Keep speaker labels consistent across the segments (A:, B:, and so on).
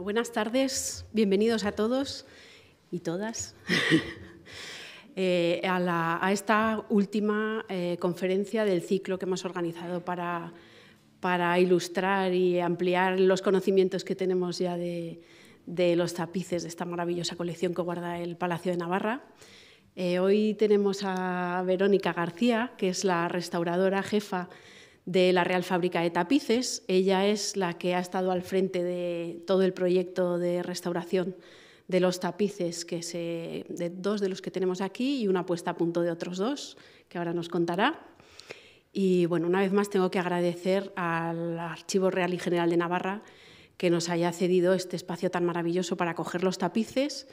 A: buenas tardes, bienvenidos a todos y todas eh, a, esta última eh, conferencia del ciclo que hemos organizado para, ilustrar y ampliar los conocimientos que tenemos ya de, los tapices de esta maravillosa colección que guarda el Palacio de Navarra. Eh, hoy tenemos a Verónica García, que es la restauradora jefa de la Real Fábrica de Tapices. Ella es la que ha estado al frente de todo el proyecto de restauración de los tapices, que se, de dos de los que tenemos aquí y una puesta a punto de otros dos, que ahora nos contará. Y bueno, una vez más tengo que agradecer al Archivo Real y General de Navarra que nos haya cedido este espacio tan maravilloso para coger los tapices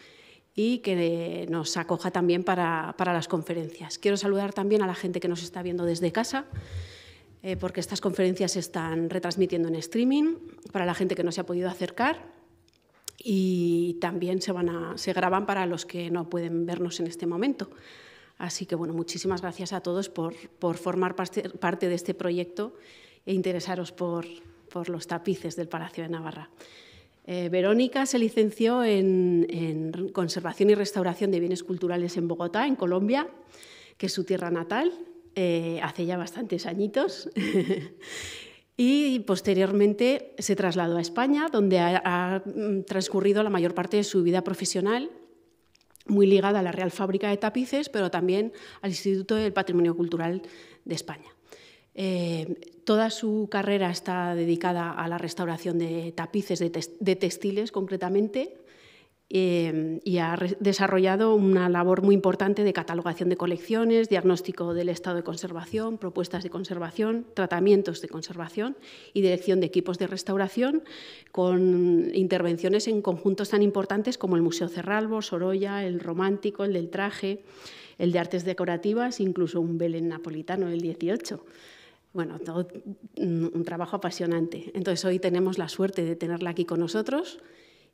A: y que nos acoja también para, para las conferencias. Quiero saludar también a la gente que nos está viendo desde casa. Eh, porque estas conferencias se están retransmitiendo en streaming para la gente que no se ha podido acercar y también se, graban para los que no pueden vernos en este momento. Así que, bueno, muchísimas gracias a todos por, formar parte, de este proyecto e interesaros por, los tapices del Palacio de Navarra. Eh, Verónica se licenció en Conservación y Restauración de Bienes Culturales en Bogotá, en Colombia, que es su tierra natal, eh, hace ya bastantes añitos. y posteriormente se trasladó a España, donde ha, mm, transcurrido la mayor parte de su vida profesional muy ligada a la Real Fábrica de Tapices, pero también al Instituto del Patrimonio Cultural de España. Eh, toda su carrera está dedicada a la restauración de tapices, de textiles concretamente, Em, y ha desarrollado una labor muy importante de catalogación de colecciones, diagnóstico del estado de conservación, propuestas de conservación, tratamientos de conservación y dirección de equipos de restauración, con intervenciones en conjuntos tan importantes como el Museo Cerralbo, Sorolla, el Romántico, el del Traje, el de Artes Decorativas, incluso un Belén napolitano del 18 bueno, todo un trabajo apasionante. Entonces hoy tenemos la suerte de tenerla aquí con nosotros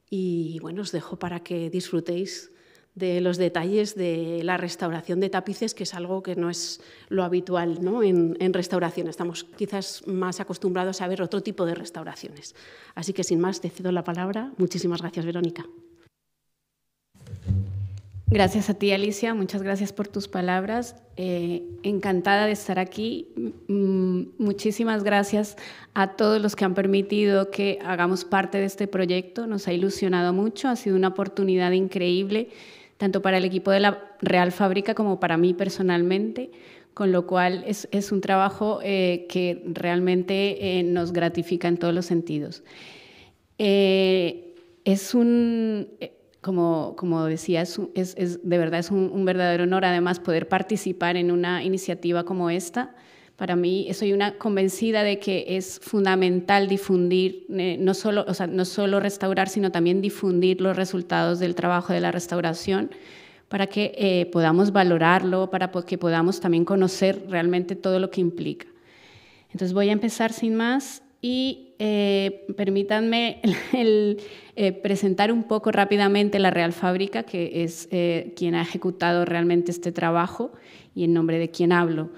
A: y bueno, os dejo para que disfrutéis de los detalles de la restauración de tapices, que es algo que no es lo habitual ¿no? en, en, restauración. Estamos quizás más acostumbrados a ver otro tipo de restauraciones. Así que sin más, te cedo la palabra. Muchísimas gracias, Verónica. Gracias a ti, Alicia. Muchas gracias por tus
B: palabras. Eh, encantada de estar aquí. Mm, muchísimas gracias a todos los que han permitido que hagamos parte de este proyecto. Nos ha ilusionado mucho. Ha sido una oportunidad increíble, tanto para el equipo de la Real Fábrica como para mí personalmente. Con lo cual es, un trabajo eh, que realmente eh, nos gratifica en todos los sentidos. es un como, como decía, es, es, de verdad es un, verdadero honor además poder participar en una iniciativa como esta. Para mí, soy una convencida de que es fundamental difundir, eh, no, solo, o sea, no solo restaurar, sino también difundir los resultados del trabajo de la restauración para que eh, podamos valorarlo, para que podamos también conocer realmente todo lo que implica. Entonces voy a empezar sin más y eh, permítanme el, eh, presentar un poco rápidamente la Real Fábrica, que es eh, quien ha ejecutado realmente este trabajo y en nombre de quien hablo.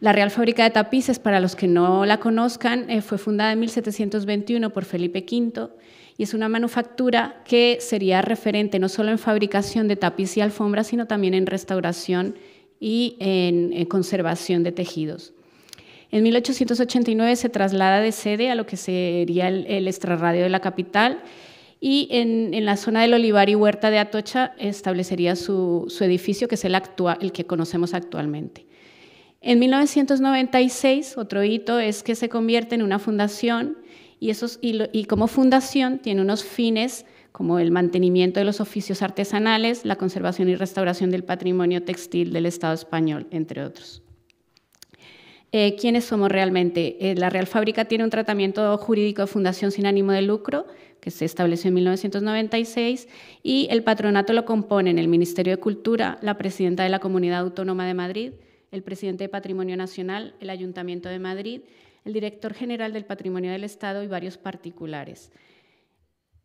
B: La Real Fábrica de Tapices, para los que no la conozcan, eh, fue fundada en 1721 por Felipe V y es una manufactura que sería referente no solo en fabricación de tapiz y alfombra, sino también en restauración y en conservación de tejidos. En 1889 se traslada de sede a lo que sería el, el extrarradio de la capital y en, la zona del Olivar y Huerta de Atocha establecería su, edificio, que es el, actual, el que conocemos actualmente. En 1996, otro hito es que se convierte en una fundación y como fundación tiene unos fines como el mantenimiento de los oficios artesanales, la conservación y restauración del patrimonio textil del Estado español, entre otros. Eh, quiénes somos realmente. Eh, la Real Fábrica tiene un tratamiento jurídico de fundación sin ánimo de lucro que se estableció en 1996 y el patronato lo componen el Ministerio de Cultura, la presidenta de la Comunidad Autónoma de Madrid, el presidente de Patrimonio Nacional, el Ayuntamiento de Madrid, el director general del Patrimonio del Estado y varios particulares.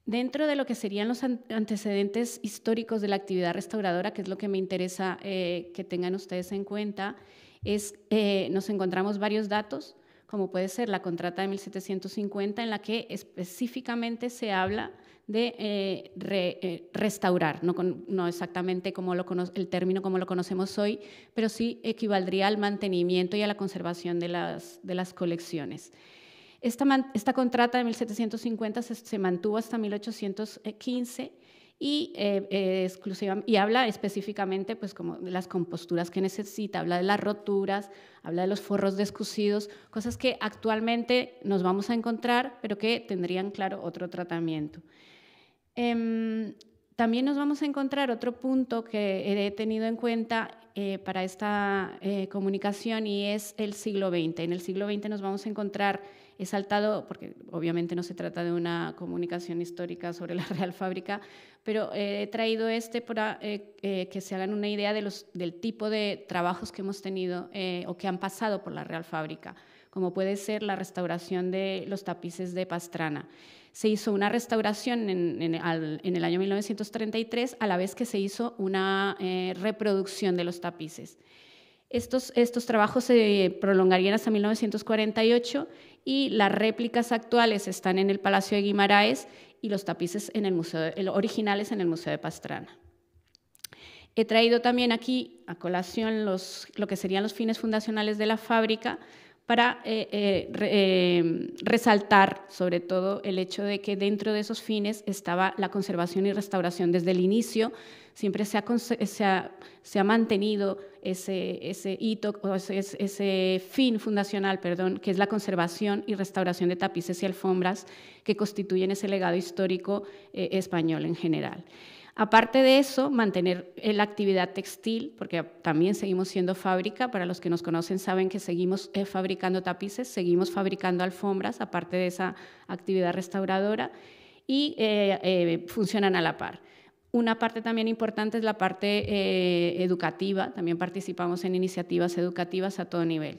B: Dentro de lo que serían los antecedentes históricos de la actividad restauradora, que es lo que me interesa eh, que tengan ustedes en cuenta, eh, nos encontramos varios datos, como puede ser la contrata de 1750, en la que específicamente se habla de eh, eh, restaurar, no, no, exactamente como lo el término como lo conocemos hoy, pero sí equivaldría al mantenimiento y a la conservación de las, de las colecciones. Esta, contrata de 1750 se, se mantuvo hasta 1815 y, eh, eh, y habla específicamente pues, como de las composturas que necesita, habla de las roturas, habla de los forros descusidos, cosas que actualmente nos vamos a encontrar, pero que tendrían, claro, otro tratamiento. Em, también nos vamos a encontrar otro punto que he tenido en cuenta eh, para esta comunicación y es el siglo XX. En el siglo XX nos vamos a encontrar, he saltado, porque obviamente no se trata de una comunicación histórica sobre la Real Fábrica, pero eh, he traído este para eh, eh, que se hagan una idea de los, del tipo de trabajos que hemos tenido o que han pasado por la Real Fábrica, como puede ser la restauración de los tapices de Pastrana. Se hizo una restauración en, el año 1933, a la vez que se hizo una reproducción de los tapices. Estos, estos, trabajos se prolongarían hasta 1948 y las réplicas actuales están en el Palacio de Guimaraes y los tapices en el museo, originales en el Museo de Pastrana. He traído también aquí a colación los, lo que serían los fines fundacionales de la fábrica para eh, eh, eh, resaltar sobre todo el hecho de que dentro de esos fines estaba la conservación y restauración. Desde el inicio siempre se ha, se ha mantenido ese, hito, o ese, fin fundacional, perdón, que es la conservación y restauración de tapices y alfombras que constituyen ese legado histórico eh, español en general. Aparte de eso, mantener eh, la actividad textil, porque también seguimos siendo fábrica, para los que nos conocen saben que seguimos eh, fabricando tapices, seguimos fabricando alfombras, aparte de esa actividad restauradora, y funcionan a la par. Una parte también importante es la parte eh, educativa, también participamos en iniciativas educativas a todo nivel.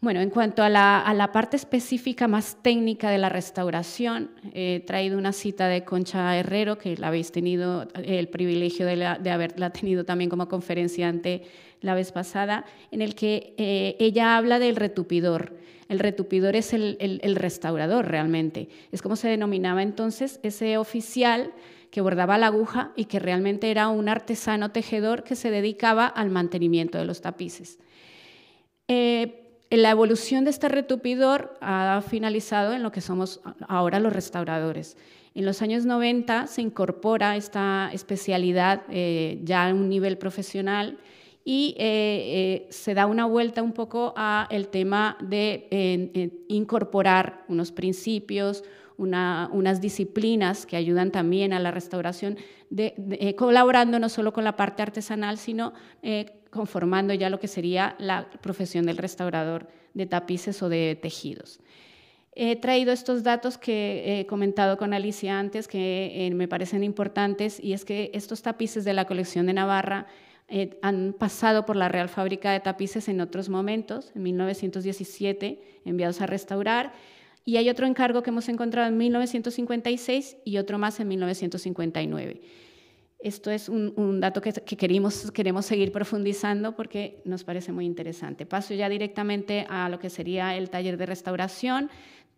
B: Bueno, en cuanto a la, parte específica más técnica de la restauración, he traído una cita de Concha Herrero, que la habéis tenido el privilegio de, haberla tenido también como conferenciante la vez pasada, en el que eh, ella habla del retupidor. El retupidor es el, el restaurador realmente. Es como se denominaba entonces ese oficial que bordaba la aguja y que realmente era un artesano tejedor que se dedicaba al mantenimiento de los tapices. Eh, la evolución de este retupidor ha finalizado en lo que somos ahora los restauradores. En los años 90 se incorpora esta especialidad eh, ya a un nivel profesional y eh, se da una vuelta un poco a el tema de incorporar unos principios, unas disciplinas que ayudan también a la restauración, eh, colaborando no solo con la parte artesanal, sino eh, conformando ya lo que sería la profesión del restaurador de tapices o de tejidos. He traído estos datos que he comentado con Alicia antes, que eh, me parecen importantes, y es que estos tapices de la colección de Navarra han pasado por la Real Fábrica de Tapices en otros momentos, en 1917, enviados a restaurar y hay otro encargo que hemos encontrado en 1956 y otro más en 1959. Esto es un, dato que, queremos, queremos seguir profundizando porque nos parece muy interesante. Paso ya directamente a lo que sería el taller de restauración,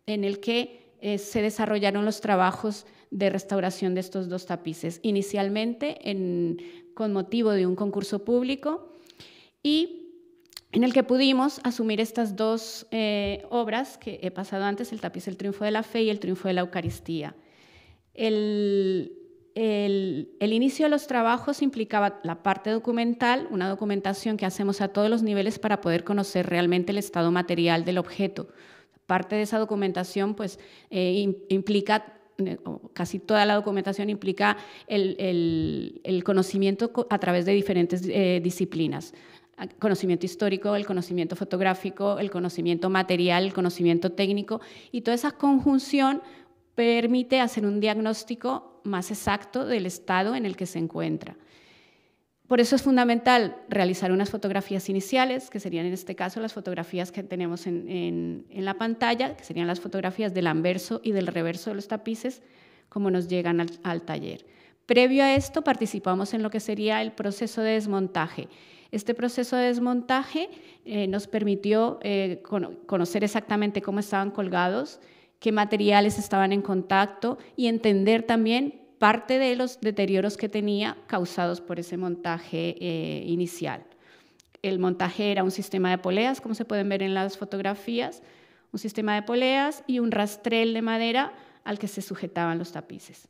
B: en el que eh, se desarrollaron los trabajos de restauración de estos dos tapices, inicialmente en, con motivo de un concurso público y en el que pudimos asumir estas dos eh, obras que he pasado antes, el tapiz, el triunfo de la fe y el triunfo de la Eucaristía. El, inicio de los trabajos implicaba la parte documental, una documentación que hacemos a todos los niveles para poder conocer realmente el estado material del objeto. Parte de esa documentación pues, eh, implica eh, casi toda la documentación implica el, conocimiento a través de diferentes disciplinas conocimiento histórico, el conocimiento fotográfico, el conocimiento material, el conocimiento técnico, y toda esa conjunción permite hacer un diagnóstico más exacto del estado en el que se encuentra. Por eso es fundamental realizar unas fotografías iniciales, que serían en este caso las fotografías que tenemos en, la pantalla, que serían las fotografías del anverso y del reverso de los tapices, como nos llegan al taller. Previo a esto participamos en lo que sería el proceso de desmontaje. Este proceso de desmontaje eh, nos permitió eh, conocer exactamente cómo estaban colgados, qué materiales estaban en contacto y entender también parte de los deterioros que tenía causados por ese montaje eh, inicial. El montaje era un sistema de poleas, como se pueden ver en las fotografías, un sistema de poleas y un rastrel de madera al que se sujetaban los tapices.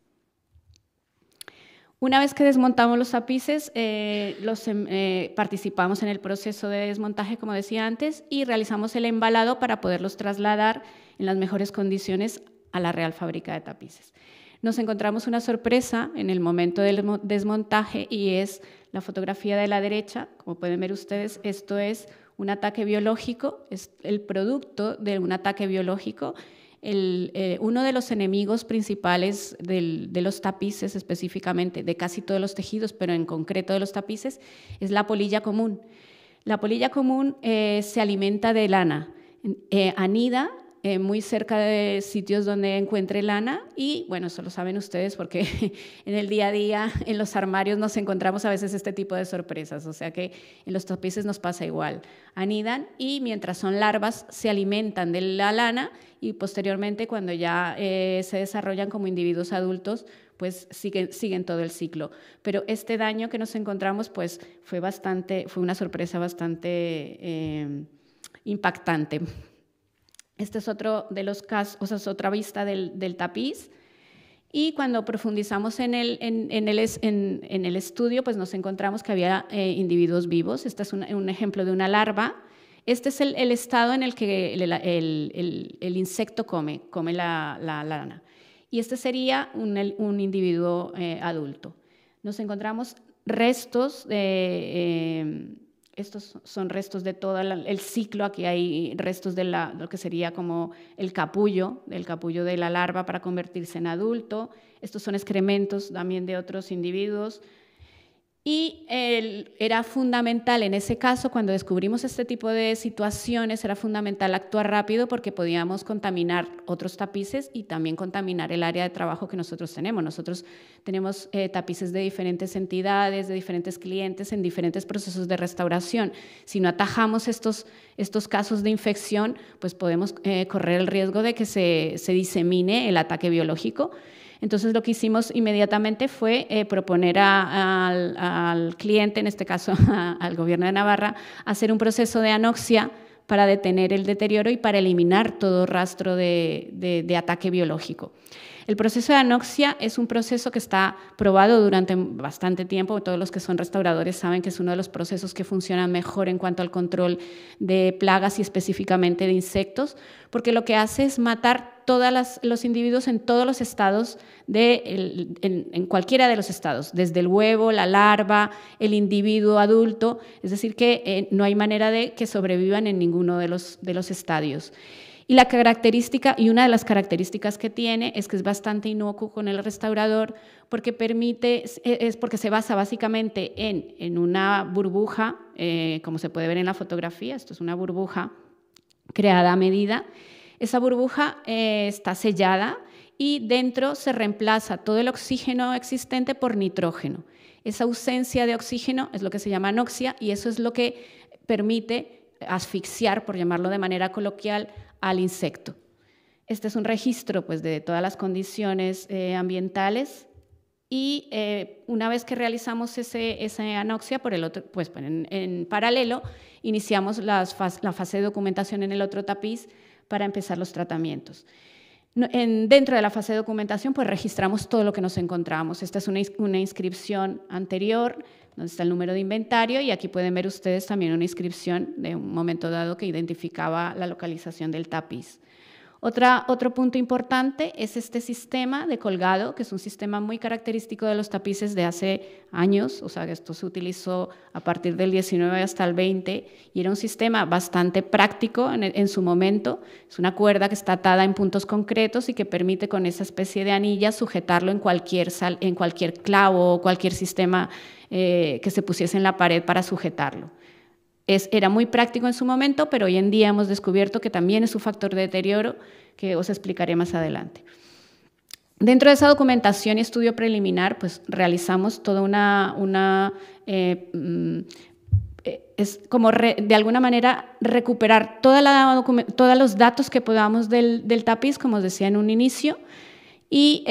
B: Una vez que desmontamos los tapices, eh, em, eh, participamos en el proceso de desmontaje, como decía antes, y realizamos el embalado para poderlos trasladar en las mejores condiciones a la Real Fábrica de Tapices. Nos encontramos una sorpresa en el momento del desmontaje y es la fotografía de la derecha. Como pueden ver ustedes, esto es un ataque biológico, es el producto de un ataque biológico eh, uno de los enemigos principales de los tapices específicamente, de casi todos los tejidos, pero en concreto de los tapices, es la polilla común. La polilla común eh, se alimenta de lana, eh, anida eh, muy cerca de sitios donde encuentre lana y bueno, eso lo saben ustedes porque en el día a día, en los armarios nos encontramos a veces este tipo de sorpresas, o sea que en los tapices nos pasa igual. Anidan y mientras son larvas se alimentan de la lana y posteriormente cuando ya eh, se desarrollan como individuos adultos, pues siguen, siguen todo el ciclo. Pero este daño que nos encontramos pues fue bastante, fue una sorpresa bastante eh, impactante este es otro de los casos, o sea, es otra vista del, tapiz. Y cuando profundizamos en el, en, el, en el, estudio, pues nos encontramos que había eh, individuos vivos. Este es un, ejemplo de una larva. Este es el, estado en el que el, insecto come, come la, lana. Y este sería un, individuo eh, adulto. Nos encontramos restos de... Em, estos son restos de todo el ciclo, aquí hay restos de lo que sería como el capullo, el capullo de la larva para convertirse en adulto, estos son excrementos también de otros individuos, y era fundamental en ese caso, cuando descubrimos este tipo de situaciones, era fundamental actuar rápido porque podíamos contaminar otros tapices y también contaminar el área de trabajo que nosotros tenemos. Nosotros tenemos eh, tapices de diferentes entidades, de diferentes clientes, en diferentes procesos de restauración. Si no atajamos estos, casos de infección, pues podemos eh, correr el riesgo de que se disemine el ataque biológico. Entonces lo que hicimos inmediatamente fue eh, proponer al, cliente, en este caso al gobierno de Navarra, hacer un proceso de anoxia para detener el deterioro y para eliminar todo rastro de ataque biológico. El proceso de anoxia es un proceso que está probado durante bastante tiempo. Todos los que son restauradores saben que es uno de los procesos que funciona mejor en cuanto al control de plagas y específicamente de insectos, porque lo que hace es matar todos los individuos en todos los estados, de en, cualquiera de los estados, desde el huevo, la larva, el individuo adulto, es decir, que eh, no hay manera de que sobrevivan en ninguno de los, de los estadios. Y característica, y una de las características que tiene es que es bastante inocuo con el restaurador porque permite, es porque se basa básicamente en, una burbuja, eh, como se puede ver en la fotografía, esto es una burbuja creada a medida. Esa burbuja eh, está sellada y dentro se reemplaza todo el oxígeno existente por nitrógeno. Esa ausencia de oxígeno es lo que se llama anoxia y eso es lo que permite asfixiar, por llamarlo de manera coloquial, al insecto. Este es un registro pues, de todas las condiciones eh, ambientales y eh, una vez que realizamos esa anoxia, por el otro, pues, en, paralelo, iniciamos la fase de documentación en el otro tapiz para empezar los tratamientos. dentro de la fase de documentación, pues registramos todo lo que nos encontramos. Esta es una inscripción anterior donde está el número de inventario y aquí pueden ver ustedes también una inscripción de un momento dado que identificaba la localización del tapiz. Otra, otro punto importante es este sistema de colgado, que es un sistema muy característico de los tapices de hace años, o sea, que esto se utilizó a partir del 19 hasta el 20, y era un sistema bastante práctico en, su momento. Es una cuerda que está atada en puntos concretos y que permite con esa especie de anilla sujetarlo en cualquier, en cualquier clavo o cualquier sistema eh, que se pusiese en la pared para sujetarlo. Es, era muy práctico en su momento, pero hoy en día hemos descubierto que también es un factor de deterioro que os explicaré más adelante. Dentro de esa documentación y estudio preliminar, pues realizamos toda una, una eh, mm, eh, es como de alguna manera recuperar toda la todos los datos que podamos del, tapiz, como os decía en un inicio, y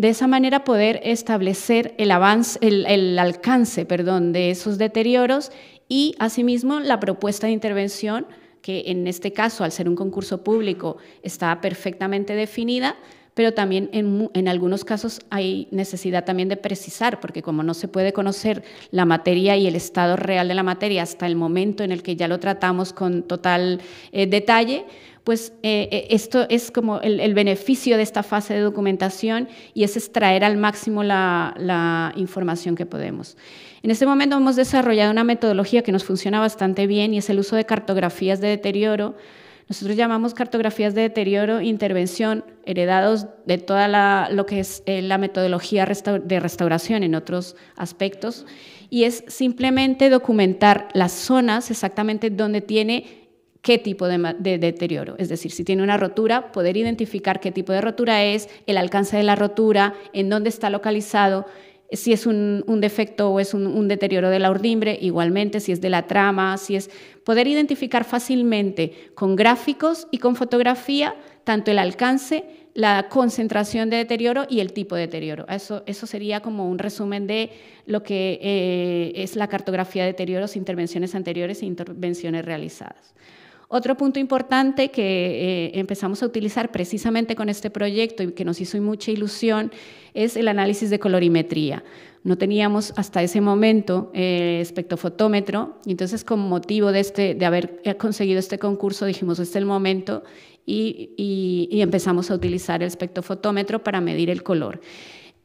B: de esa manera poder establecer el, avance, el, alcance perdón, de esos deterioros y asimismo la propuesta de intervención que en este caso, al ser un concurso público, está perfectamente definida, pero también en, algunos casos hay necesidad también de precisar, porque como no se puede conocer la materia y el estado real de la materia hasta el momento en el que ya lo tratamos con total eh, detalle, pues eh, eh, esto es como el, beneficio de esta fase de documentación y es extraer al máximo la, información que podemos. En este momento hemos desarrollado una metodología que nos funciona bastante bien y es el uso de cartografías de deterioro nosotros llamamos cartografías de deterioro, intervención, heredados de toda lo que es eh, la metodología de restauración en otros aspectos, y es simplemente documentar las zonas exactamente donde tiene qué tipo de, deterioro. Es decir, si tiene una rotura, poder identificar qué tipo de rotura es, el alcance de la rotura, en dónde está localizado, si es un, defecto o es un, deterioro de la urdimbre, igualmente, si es de la trama, si es poder identificar fácilmente con gráficos y con fotografía tanto el alcance, la concentración de deterioro y el tipo de deterioro. Eso, sería como un resumen de lo que eh, es la cartografía de deterioros, intervenciones anteriores e intervenciones realizadas. Otro punto importante que eh, empezamos a utilizar precisamente con este proyecto y que nos hizo mucha ilusión es el análisis de colorimetría. No teníamos hasta ese momento eh, espectrofotómetro, y entonces con motivo de, este, de haber eh, conseguido este concurso dijimos este es el momento y, y empezamos a utilizar el espectrofotómetro para medir el color.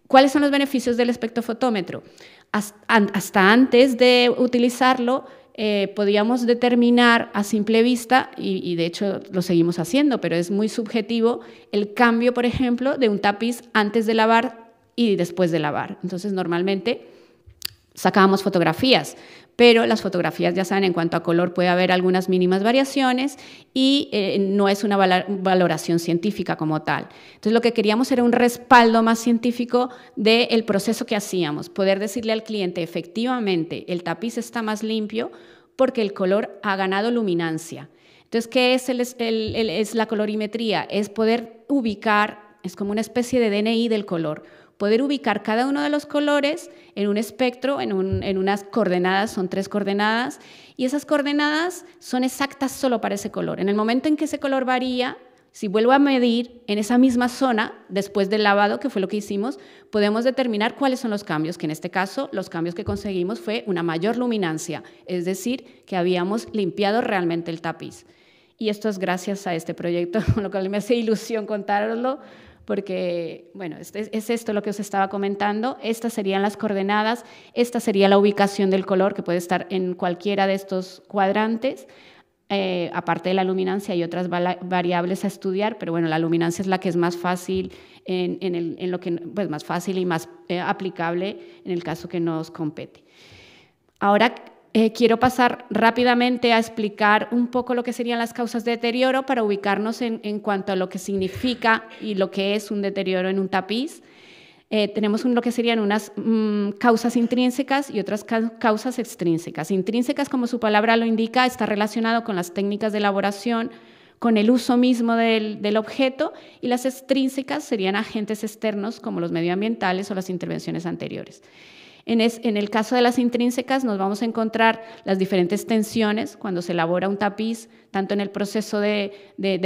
B: ¿Cuáles son los beneficios del espectrofotómetro? Hasta antes de utilizarlo, eh, podíamos determinar a simple vista, y, de hecho lo seguimos haciendo, pero es muy subjetivo, el cambio, por ejemplo, de un tapiz antes de lavar y después de lavar. Entonces, normalmente sacábamos fotografías, pero las fotografías, ya saben, en cuanto a color puede haber algunas mínimas variaciones y eh, no es una valoración científica como tal. Entonces lo que queríamos era un respaldo más científico del proceso que hacíamos, poder decirle al cliente efectivamente el tapiz está más limpio porque el color ha ganado luminancia. Entonces, ¿qué es, es la colorimetría? Es poder ubicar, es como una especie de DNI del color poder ubicar cada uno de los colores en un espectro, en, unas coordenadas, son tres coordenadas, y esas coordenadas son exactas solo para ese color. En el momento en que ese color varía, si vuelvo a medir en esa misma zona, después del lavado, que fue lo que hicimos, podemos determinar cuáles son los cambios, que en este caso los cambios que conseguimos fue una mayor luminancia, es decir, que habíamos limpiado realmente el tapiz. Y esto es gracias a este proyecto, con lo cual me hace ilusión contároslo, porque, bueno, es, esto lo que os estaba comentando. Estas serían las coordenadas, esta sería la ubicación del color, que puede estar en cualquiera de estos cuadrantes. Eh, aparte de la luminancia hay otras variables a estudiar, pero bueno, la luminancia es la que es más fácil en, lo que pues más fácil y más eh, aplicable en el caso que nos compete. Ahora eh, quiero pasar rápidamente a explicar un poco lo que serían las causas de deterioro para ubicarnos en, cuanto a lo que significa y lo que es un deterioro en un tapiz. Eh, tenemos lo que serían unas mm, causas intrínsecas y otras causas extrínsecas. Intrínsecas, como su palabra lo indica, está relacionado con las técnicas de elaboración, con el uso mismo del objeto, y las extrínsecas serían agentes externos como los medioambientales o las intervenciones anteriores. En, el caso de las intrínsecas nos vamos a encontrar las diferentes tensiones cuando se elabora un tapiz, tanto en el proceso de,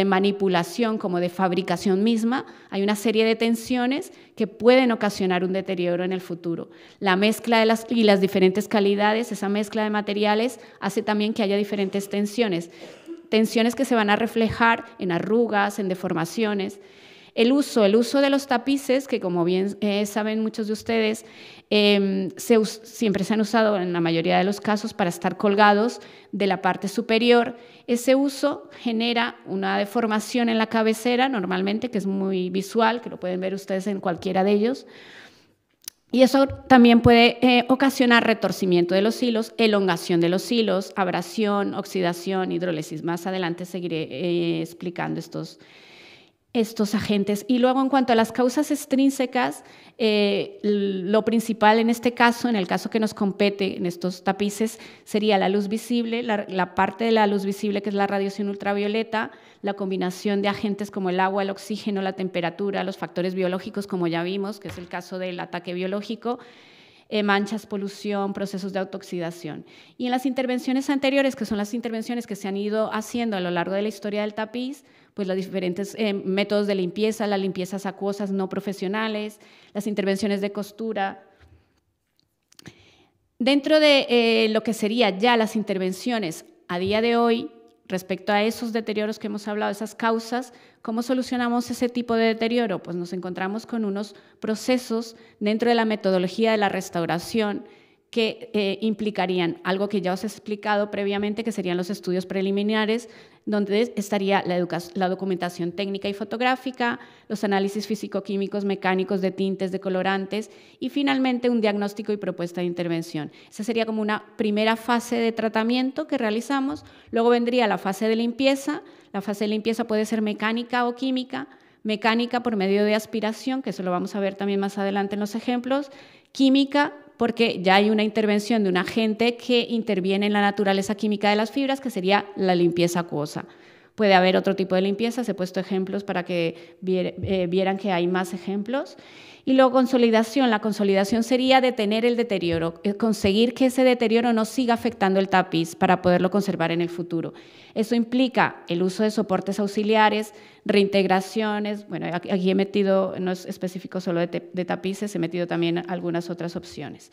B: manipulación como de fabricación misma, hay una serie de tensiones que pueden ocasionar un deterioro en el futuro. La mezcla de las, y las diferentes calidades, esa mezcla de materiales hace también que haya diferentes tensiones tensiones que se van a reflejar en arrugas, en deformaciones. El uso, el uso de los tapices, que como bien eh, saben muchos de ustedes, Em, siempre se han usado en la mayoría de los casos para estar colgados de la parte superior. Ese uso genera una deformación en la cabecera, normalmente, que es muy visual, que lo pueden ver ustedes en cualquiera de ellos. Y eso también puede eh, ocasionar retorcimiento de los hilos, elongación de los hilos, abrasión, oxidación, hidrólisis. Más adelante seguiré eh, explicando estos estos agentes. Y luego, en cuanto a las causas extrínsecas, eh, lo principal en este caso, en el caso que nos compete en estos tapices, sería la luz visible, la, parte de la luz visible que es la radiación ultravioleta, la combinación de agentes como el agua, el oxígeno, la temperatura, los factores biológicos, como ya vimos, que es el caso del ataque biológico, eh, manchas, polución, procesos de autooxidación. Y en las intervenciones anteriores, que son las intervenciones que se han ido haciendo a lo largo de la historia del tapiz, pues los diferentes eh, métodos de limpieza, las limpiezas acuosas no profesionales, las intervenciones de costura. Dentro de eh, lo que serían ya las intervenciones a día de hoy, respecto a esos deterioros que hemos hablado, esas causas, ¿cómo solucionamos ese tipo de deterioro? Pues nos encontramos con unos procesos dentro de la metodología de la restauración, que eh, implicarían algo que ya os he explicado previamente, que serían los estudios preliminares, donde estaría la, la documentación técnica y fotográfica, los análisis físico-químicos, mecánicos de tintes, de colorantes y finalmente un diagnóstico y propuesta de intervención. Esa sería como una primera fase de tratamiento que realizamos. Luego vendría la fase de limpieza. La fase de limpieza puede ser mecánica o química mecánica por medio de aspiración, que eso lo vamos a ver también más adelante en los ejemplos, química porque ya hay una intervención de un agente que interviene en la naturaleza química de las fibras, que sería la limpieza acuosa. Puede haber otro tipo de limpieza, he puesto ejemplos para que eh, vieran que hay más ejemplos. Y luego consolidación, la consolidación sería detener el deterioro, eh, conseguir que ese deterioro no siga afectando el tapiz para poderlo conservar en el futuro. Eso implica el uso de soportes auxiliares, reintegraciones, bueno, aquí he metido, no es específico solo de, tapices, he metido también algunas otras opciones.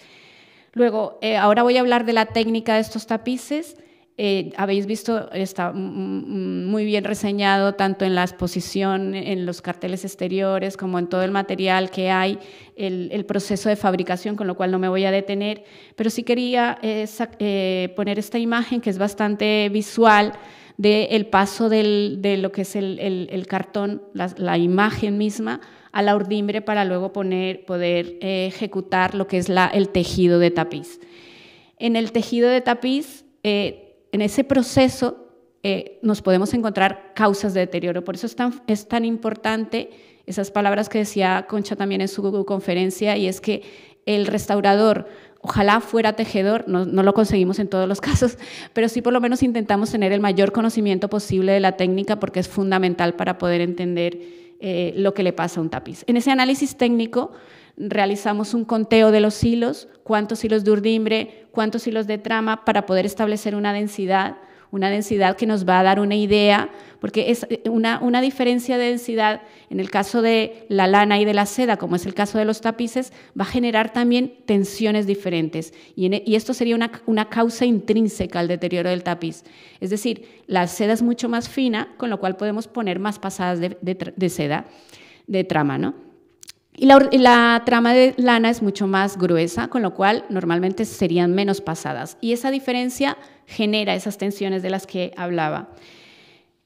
B: Luego, eh, ahora voy a hablar de la técnica de estos tapices. Eh, habéis visto, está muy bien reseñado tanto en la exposición, en los carteles exteriores, como en todo el material que hay, el, proceso de fabricación, con lo cual no me voy a detener, pero sí quería eh, eh, poner esta imagen que es bastante visual del paso de lo que es el, cartón, la, imagen misma, a la urdimbre para luego poner, poder ejecutar lo que es la, el tejido de tapiz. En el tejido de tapiz, en ese proceso eh, nos podemos encontrar causas de deterioro. Por eso es tan, es tan importante esas palabras que decía Concha también en su conferencia, y es que el restaurador, ojalá fuera tejedor, no, lo conseguimos en todos los casos, pero sí por lo menos intentamos tener el mayor conocimiento posible de la técnica porque es fundamental para poder entender eh, lo que le pasa a un tapiz. En ese análisis técnico realizamos un conteo de los hilos, cuántos hilos de urdimbre, cuántos hilos de trama, para poder establecer una densidad, una densidad que nos va a dar una idea, porque es eh, una, diferencia de densidad en el caso de la lana y de la seda, como es el caso de los tapices, va a generar también tensiones diferentes. Y, e, esto sería una, causa intrínseca al deterioro del tapiz. Es decir, la seda es mucho más fina, con lo cual podemos poner más pasadas de, de seda, de trama, ¿no? Y la, trama de lana es mucho más gruesa, con lo cual normalmente serían menos pasadas. Y esa diferencia genera esas tensiones de las que hablaba.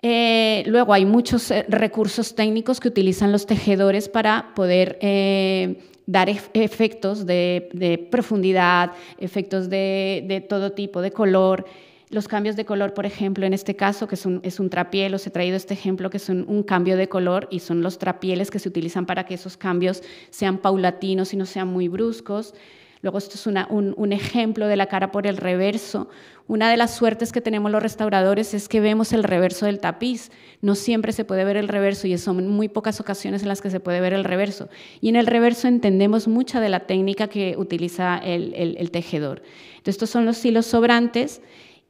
B: Eh, luego hay muchos eh, recursos técnicos que utilizan los tejedores para poder eh, dar efectos de, profundidad, efectos de todo tipo, de color los cambios de color, por ejemplo, en este caso, que es un, es trapiel, os he traído este ejemplo, que es un, cambio de color y son los trapieles que se utilizan para que esos cambios sean paulatinos y no sean muy bruscos. Luego, esto es un, ejemplo de la cara por el reverso. Una de las suertes que tenemos los restauradores es que vemos el reverso del tapiz. No siempre se puede ver el reverso y son muy pocas ocasiones en las que se puede ver el reverso. Y en el reverso entendemos mucha de la técnica que utiliza el, el tejedor. Entonces, estos son los hilos sobrantes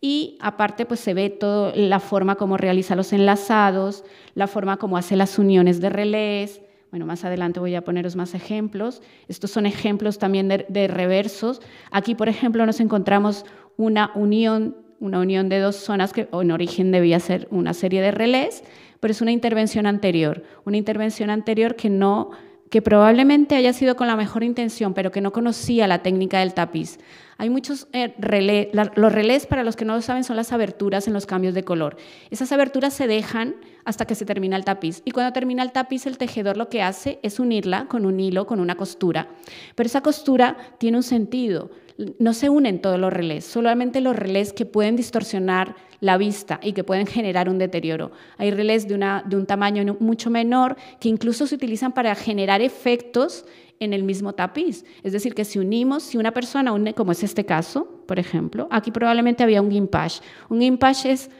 B: y aparte pues se ve toda la forma como realiza los enlazados, la forma como hace las uniones de relés. Bueno, más adelante voy a poneros más ejemplos. Estos son ejemplos también de, reversos. Aquí, por ejemplo, nos encontramos una unión, una unión de dos zonas que en origen debía ser una serie de relés, pero es una intervención anterior, una intervención anterior que no que probablemente haya sido con la mejor intención, pero que no conocía la técnica del tapiz. Hay muchos eh, relés, los relés para los que no lo saben son las aberturas en los cambios de color. Esas aberturas se dejan hasta que se termina el tapiz y cuando termina el tapiz el tejedor lo que hace es unirla con un hilo, con una costura, pero esa costura tiene un sentido. No se unen todos los relés, solamente los relés que pueden distorsionar la vista y que pueden generar un deterioro. Hay relés de un tamaño mucho menor que incluso se utilizan para generar efectos en el mismo tapiz. Es decir, que si unimos, si una persona, une, como es este caso, por ejemplo, aquí probablemente había un Gimpash. Un Gimpash es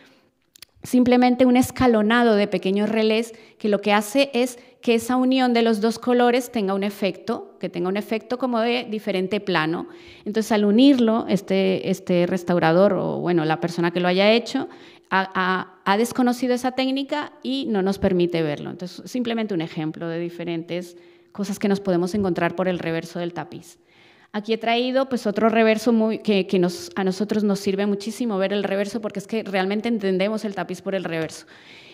B: simplemente un escalonado de pequeños relés que lo que hace es que esa unión de los dos colores tenga un efecto, que tenga un efecto como de diferente plano. Entonces al unirlo, este, este restaurador o bueno, la persona que lo haya hecho, ha desconocido esa técnica y no nos permite verlo. Entonces simplemente un ejemplo de diferentes cosas que nos podemos encontrar por el reverso del tapiz. Aquí he traído pues otro reverso muy, que, nos, a nosotros nos sirve muchísimo ver el reverso porque es que realmente entendemos el tapiz por el reverso.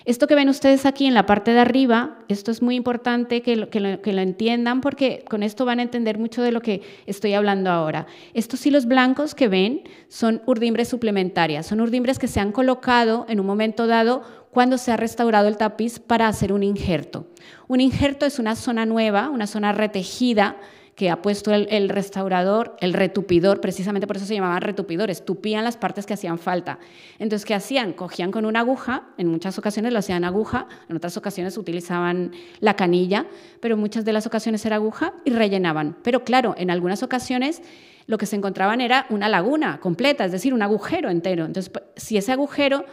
B: Esto que ven ustedes aquí en la parte de arriba, esto es muy importante que que lo entiendan porque con esto van a entender mucho de lo que estoy hablando ahora. Estos hilos blancos que ven son urdimbres suplementarias, son urdimbres que se han colocado en un momento dado cuando se ha restaurado el tapiz para hacer un injerto. Un injerto es una zona nueva, una zona retejida que ha puesto el, restaurador, el retupidor, precisamente por eso se llamaban retupidores, tupían las partes que hacían falta. Entonces, ¿qué hacían? Cogían con una aguja, en muchas ocasiones lo hacían aguja, en otras ocasiones utilizaban la canilla, pero en muchas de las ocasiones era aguja y rellenaban. Pero claro, en algunas ocasiones lo que se encontraban era una laguna completa, es decir, un agujero entero. Entonces, si ese agujero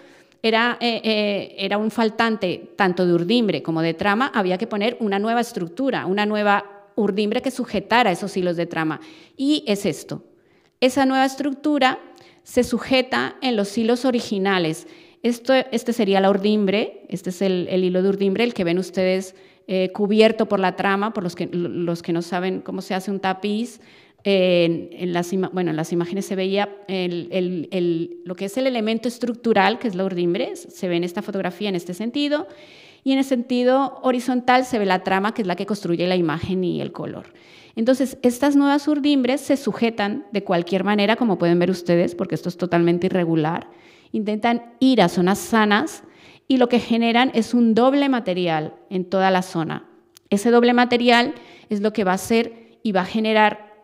B: eh, eh, era, un faltante tanto de urdimbre como de trama, había que poner una nueva estructura, una nueva urdimbre que sujetara esos hilos de trama. Y es esto. Esa nueva estructura se sujeta en los hilos originales. Esto, este sería la urdimbre, este es el, el hilo de urdimbre, el que ven ustedes eh, cubierto por la trama, por los que, los que no saben cómo se hace un tapiz, en, las, bueno, en las imágenes se veía lo que es el elemento estructural, que es la urdimbre, se ve en esta fotografía en este sentido, y en el sentido horizontal se ve la trama, que es la que construye la imagen y el color. Entonces, estas nuevas urdimbres se sujetan de cualquier manera, como pueden ver ustedes, porque esto es totalmente irregular, intentan ir a zonas sanas y lo que generan es un doble material en toda la zona. Ese doble material es lo que va a hacer y va a generar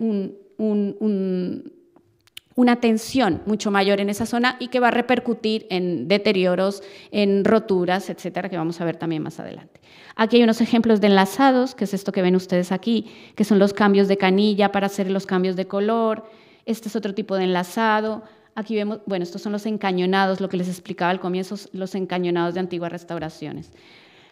B: una tensión mucho mayor en esa zona y que va a repercutir en deterioros, en roturas, etcétera, que vamos a ver también más adelante. Aquí hay unos ejemplos de enlazados, que es esto que ven ustedes aquí, que son los cambios de canilla para hacer los cambios de color. Este es otro tipo de enlazado. Aquí vemos, bueno, estos son los encañonados, lo que les explicaba al comienzo, los encañonados de antiguas restauraciones.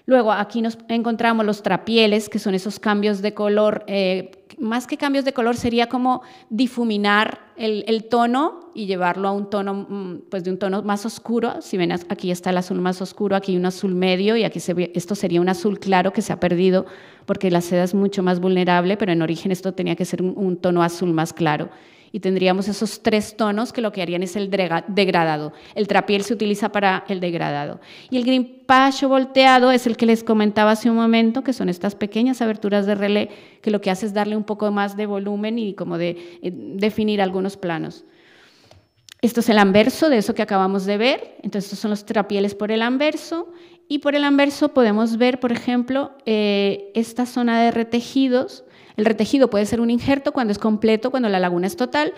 B: Luego aquí nos encontramos los trapieles, que son esos cambios de color, eh, más que cambios de color sería como difuminar el, tono y llevarlo a un tono, mm, pues de un tono más oscuro. Si ven aquí está el azul más oscuro, aquí un azul medio y aquí esto sería un azul claro que se ha perdido porque la seda es mucho más vulnerable, pero en origen esto tenía que ser un tono azul más claro y tendríamos esos tres tonos que lo que harían es el degradado. El trapiel se utiliza para el degradado. Y el grimpacho volteado es el que les comentaba hace un momento, que son estas pequeñas aberturas de relé, que lo que hace es darle un poco más de volumen y como de eh, definir algunos planos. Esto es el anverso de eso que acabamos de ver. Entonces, estos son los trapieles por el anverso. Y por el anverso podemos ver, por ejemplo, eh, esta zona de retejidos el retejido puede ser un injerto cuando es completo, cuando la laguna es total,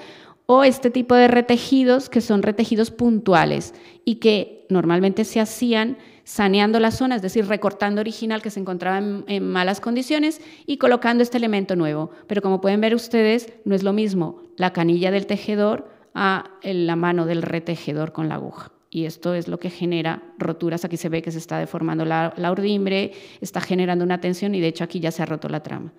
B: o este tipo de retejidos que son retejidos puntuales y que normalmente se hacían saneando la zona, es decir, recortando original que se encontraba en, malas condiciones y colocando este elemento nuevo. Pero como pueden ver ustedes, no es lo mismo la canilla del tejedor a eh, la mano del retejedor con la aguja. Y esto es lo que genera roturas. Aquí se ve que se está deformando la urdimbre, está generando una tensión y de hecho aquí ya se ha roto la trama.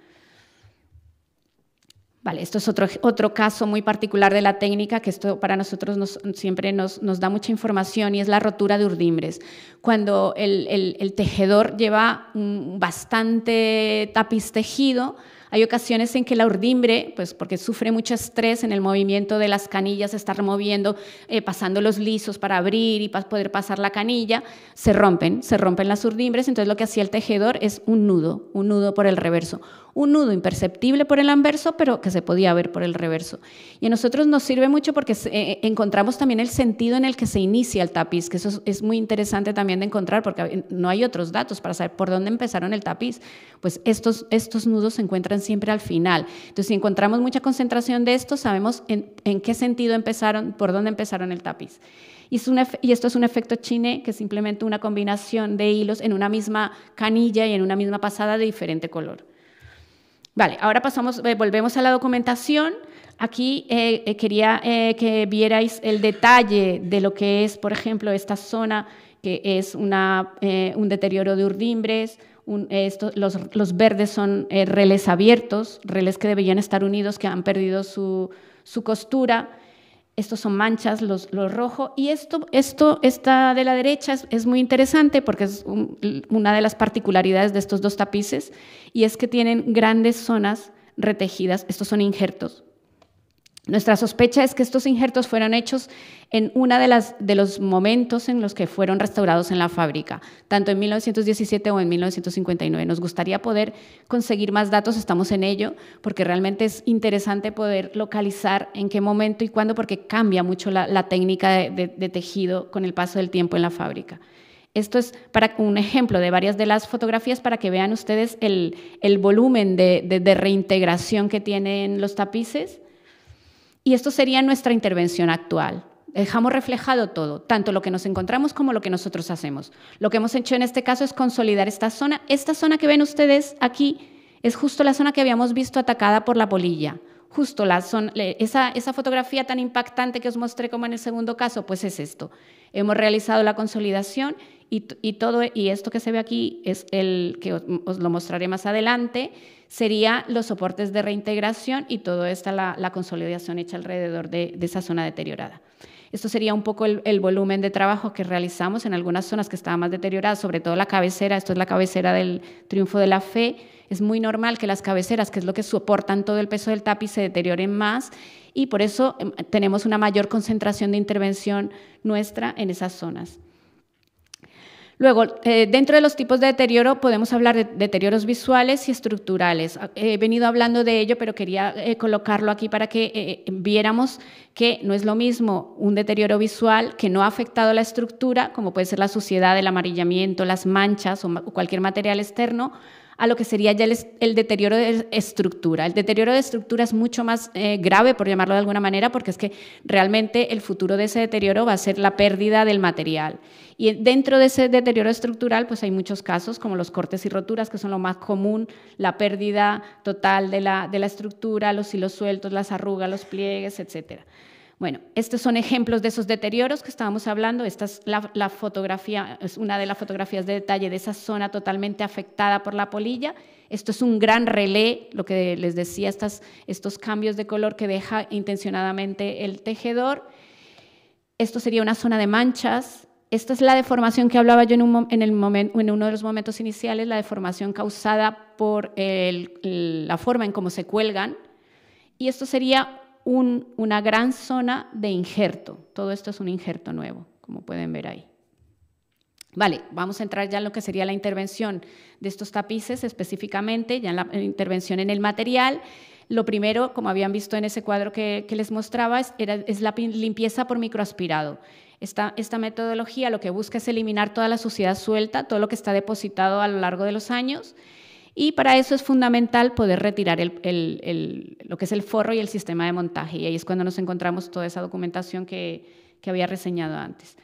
B: Vale, esto es otro, caso muy particular de la técnica, que esto para nosotros siempre nos, da mucha información y es la rotura de urdimbres. Cuando el, el, tejedor lleva bastante tapiz tejido, hay ocasiones en que la urdimbre, pues porque sufre mucho estrés en el movimiento de las canillas, estar moviendo, eh, pasando los lisos para abrir y para poder pasar la canilla, se rompen, se rompen las urdimbres, entonces lo que hacía el tejedor es un nudo, un nudo por el reverso, un nudo imperceptible por el anverso, pero que se podía ver por el reverso. Y a nosotros nos sirve mucho porque eh, encontramos también el sentido en el que se inicia el tapiz, que eso es, es muy interesante también de encontrar porque eh, no hay otros datos para saber por dónde empezaron el tapiz. Pues estos, estos nudos se encuentran siempre al final. Entonces, si encontramos mucha concentración de esto, sabemos en, qué sentido empezaron, por dónde empezaron el tapiz. Y, esto es un efecto chine, que es simplemente una combinación de hilos en una misma canilla y en una misma pasada de diferente color. Vale, ahora pasamos, eh, volvemos a la documentación. Aquí eh, eh, quería que vierais el detalle de lo que es, por ejemplo, esta zona que es un deterioro de urdimbres, eh, los, verdes son relés eh, reles abiertos, relés que deberían estar unidos, que han perdido su, costura. Estos son manchas, los, rojos. Y esto, esto esta de la derecha es, muy interesante porque es una de las particularidades de estos dos tapices y es que tienen grandes zonas retejidas. Estos son injertos, nuestra sospecha es que estos injertos fueron hechos en uno de, los momentos en los que fueron restaurados en la fábrica, tanto en 1917 o en 1959. Nos gustaría poder conseguir más datos, estamos en ello, porque realmente es interesante poder localizar en qué momento y cuándo, porque cambia mucho la, técnica de, tejido con el paso del tiempo en la fábrica. Esto es para un ejemplo de varias de las fotografías para que vean ustedes el, volumen de, reintegración que tienen los tapices y esto sería nuestra intervención actual. Dejamos reflejado todo, tanto lo que nos encontramos como lo que nosotros hacemos. Lo que hemos hecho en este caso es consolidar esta zona. Esta zona que ven ustedes aquí es justo la zona que habíamos visto atacada por la polilla. Justo la zona, esa, fotografía tan impactante que os mostré como en el segundo caso, pues es esto. Hemos realizado la consolidación y, todo, y esto que se ve aquí es el que os lo mostraré más adelante sería los soportes de reintegración y toda esta la, consolidación hecha alrededor de, esa zona deteriorada. Esto sería un poco el, volumen de trabajo que realizamos en algunas zonas que estaban más deterioradas, sobre todo la cabecera, esto es la cabecera del triunfo de la fe, es muy normal que las cabeceras, que es lo que soportan todo el peso del tapiz, se deterioren más y por eso em, tenemos una mayor concentración de intervención nuestra en esas zonas. Luego, eh, dentro de los tipos de deterioro podemos hablar de deterioros visuales y estructurales. He venido hablando de ello, pero quería eh, colocarlo aquí para que eh, viéramos que no es lo mismo un deterioro visual que no ha afectado la estructura, como puede ser la suciedad, el amarillamiento, las manchas o cualquier material externo, a lo que sería ya el, deterioro de estructura. El deterioro de estructura es mucho más eh, grave, por llamarlo de alguna manera, porque es que realmente el futuro de ese deterioro va a ser la pérdida del material. Y dentro de ese deterioro estructural, pues hay muchos casos, como los cortes y roturas, que son lo más común, la pérdida total de la estructura, los hilos sueltos, las arrugas, los pliegues, etcétera. Bueno, estos son ejemplos de esos deterioros que estábamos hablando. Esta es la, fotografía, es una de las fotografías de detalle de esa zona totalmente afectada por la polilla. Esto es un gran relé, lo que les decía, estas, estos cambios de color que deja intencionadamente el tejedor. Esto sería una zona de manchas. Esta es la deformación que hablaba yo en, uno de los momentos iniciales, la deformación causada por la forma en cómo se cuelgan. Y esto sería una gran zona de injerto. Todo esto es un injerto nuevo, como pueden ver ahí. Vale, vamos a entrar ya en lo que sería la intervención de estos tapices específicamente, ya en la intervención en el material. Lo primero, como habían visto en ese cuadro que, les mostraba, es, la limpieza por microaspirado. esta metodología lo que busca es eliminar toda la suciedad suelta, todo lo que está depositado a lo largo de los años y para eso es fundamental poder retirar lo que es el forro y el sistema de montaje. Y ahí es cuando nos encontramos toda esa documentación que, había reseñado antes.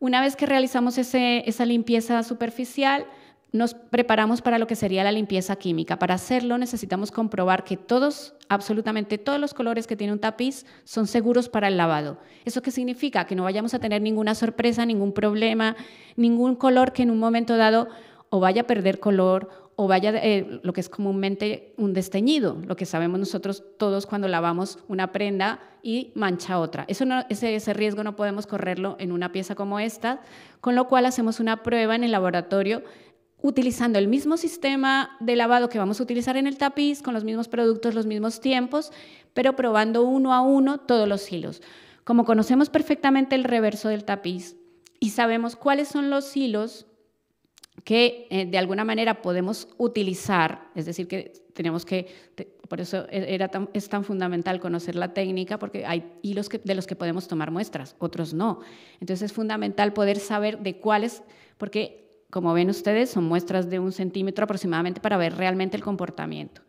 B: Una vez que realizamos esa limpieza superficial, nos preparamos para lo que sería la limpieza química. Para hacerlo necesitamos comprobar que todos, absolutamente todos los colores que tiene un tapiz son seguros para el lavado. ¿Eso qué significa? Que no vayamos a tener ninguna sorpresa, ningún problema, ningún color que en un momento dado o vaya a perder color o vaya eh, lo que es comúnmente un desteñido, lo que sabemos nosotros todos cuando lavamos una prenda y mancha otra. Eso no, ese, ese riesgo no podemos correrlo en una pieza como esta, con lo cual hacemos una prueba en el laboratorio utilizando el mismo sistema de lavado que vamos a utilizar en el tapiz, con los mismos productos, los mismos tiempos, pero probando uno a uno todos los hilos. Como conocemos perfectamente el reverso del tapiz y sabemos cuáles son los hilos que eh, de alguna manera podemos utilizar, es decir, que tenemos que, por eso e, era es tan fundamental conocer la técnica, porque hay hilos que, de los que podemos tomar muestras, otros no. Entonces es fundamental poder saber de cuáles, porque como ven ustedes, son muestras de un centímetro aproximadamente para ver realmente el comportamiento.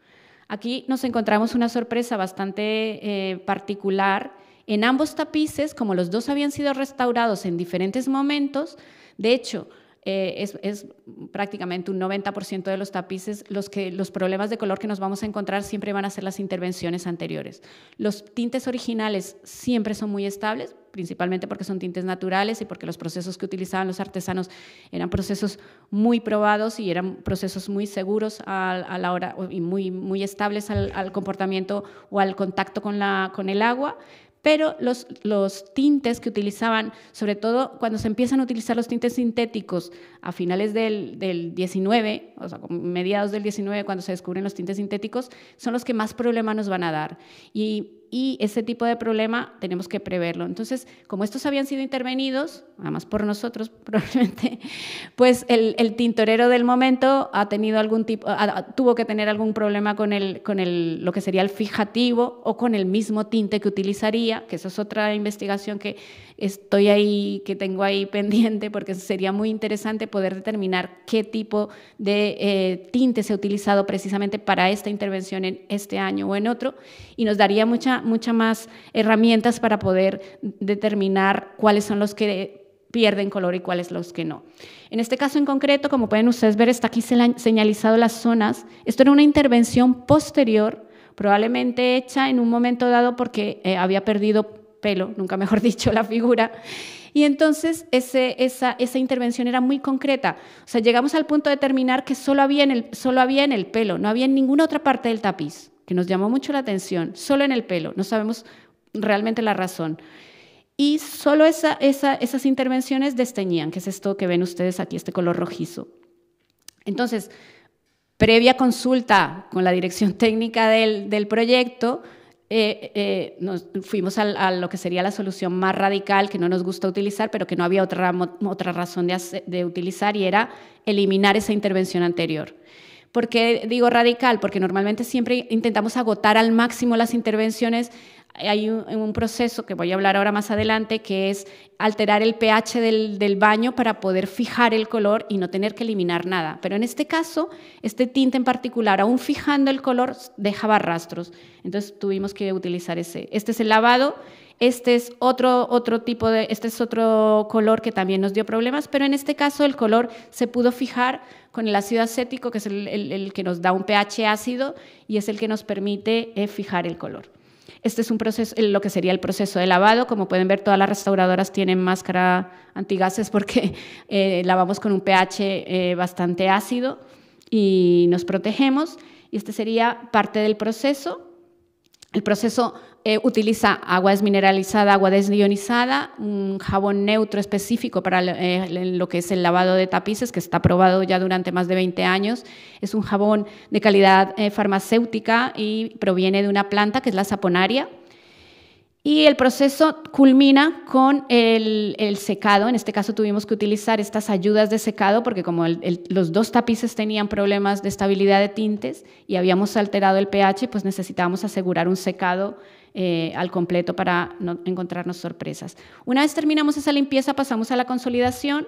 B: Aquí nos encontramos una sorpresa bastante eh, particular. En ambos tapices, como los dos habían sido restaurados en diferentes momentos, de hecho, eh, es, prácticamente un 90% de los tapices, los, que, los problemas de color que nos vamos a encontrar siempre van a ser las intervenciones anteriores. Los tintes originales siempre son muy estables, principalmente porque son tintes naturales y porque los procesos que utilizaban los artesanos eran procesos muy probados y eran procesos muy seguros a, la hora y muy, muy estables al, comportamiento o al contacto con, con el agua pero los, los tintes que utilizaban, sobre todo cuando se empiezan a utilizar los tintes sintéticos a finales del, del 19, o sea, mediados del 19, cuando se descubren los tintes sintéticos, son los que más problemas nos van a dar. Y y ese tipo de problema tenemos que preverlo. Entonces, como estos habían sido intervenidos, además por nosotros probablemente, pues el, tintorero del momento ha tenido algún tipo, tuvo que tener algún problema con, el, con lo que sería el fijativo o con el mismo tinte que utilizaría, que eso es otra investigación que estoy ahí, que tengo ahí pendiente, porque sería muy interesante poder determinar qué tipo de eh, tinte se ha utilizado precisamente para esta intervención en este año o en otro, y nos daría mucha, mucha más herramientas para poder determinar cuáles son los que pierden color y cuáles los que no. En este caso en concreto, como pueden ustedes ver, está aquí señalizado las zonas. Esto era una intervención posterior, probablemente hecha en un momento dado porque eh, había perdido pelo, nunca mejor dicho, la figura. Y entonces esa, intervención era muy concreta. O sea, llegamos al punto de determinar que solo había, en el, solo había en el pelo, no había en ninguna otra parte del tapiz, que nos llamó mucho la atención, solo en el pelo, no sabemos realmente la razón. Y solo esas intervenciones desteñían, que es esto que ven ustedes aquí, este color rojizo. Entonces, previa consulta con la dirección técnica del, del proyecto, eh, eh, nos fuimos a, lo que sería la solución más radical que no nos gusta utilizar, pero que no había otra, otra razón de, de utilizar y era eliminar esa intervención anterior. ¿Por qué digo radical? Porque normalmente siempre intentamos agotar al máximo las intervenciones hay un, proceso que voy a hablar ahora más adelante, que es alterar el pH del, baño para poder fijar el color y no tener que eliminar nada. Pero en este caso, este tinte en particular, aún fijando el color, dejaba rastros. Entonces tuvimos que utilizar ese. Este es el lavado. Este es otro, tipo de, este es otro color que también nos dio problemas, pero en este caso el color se pudo fijar con el ácido acético, que es el, que nos da un pH ácido y es el que nos permite eh, fijar el color. Este es un proceso, lo que sería el proceso de lavado. Como pueden ver, todas las restauradoras tienen máscara antigases porque eh, lavamos con un pH eh, bastante ácido y nos protegemos. Y este sería parte del proceso. El proceso eh, utiliza agua desmineralizada, agua desionizada, un jabón neutro específico para eh, lo que es el lavado de tapices, que está probado ya durante más de 20 años. Es un jabón de calidad eh, farmacéutica y proviene de una planta que es la saponaria. Y el proceso culmina con el, secado. En este caso tuvimos que utilizar estas ayudas de secado porque como los dos tapices tenían problemas de estabilidad de tintes y habíamos alterado el pH, pues necesitábamos asegurar un secado eh, al completo para no encontrarnos sorpresas. Una vez terminamos esa limpieza, pasamos a la consolidación.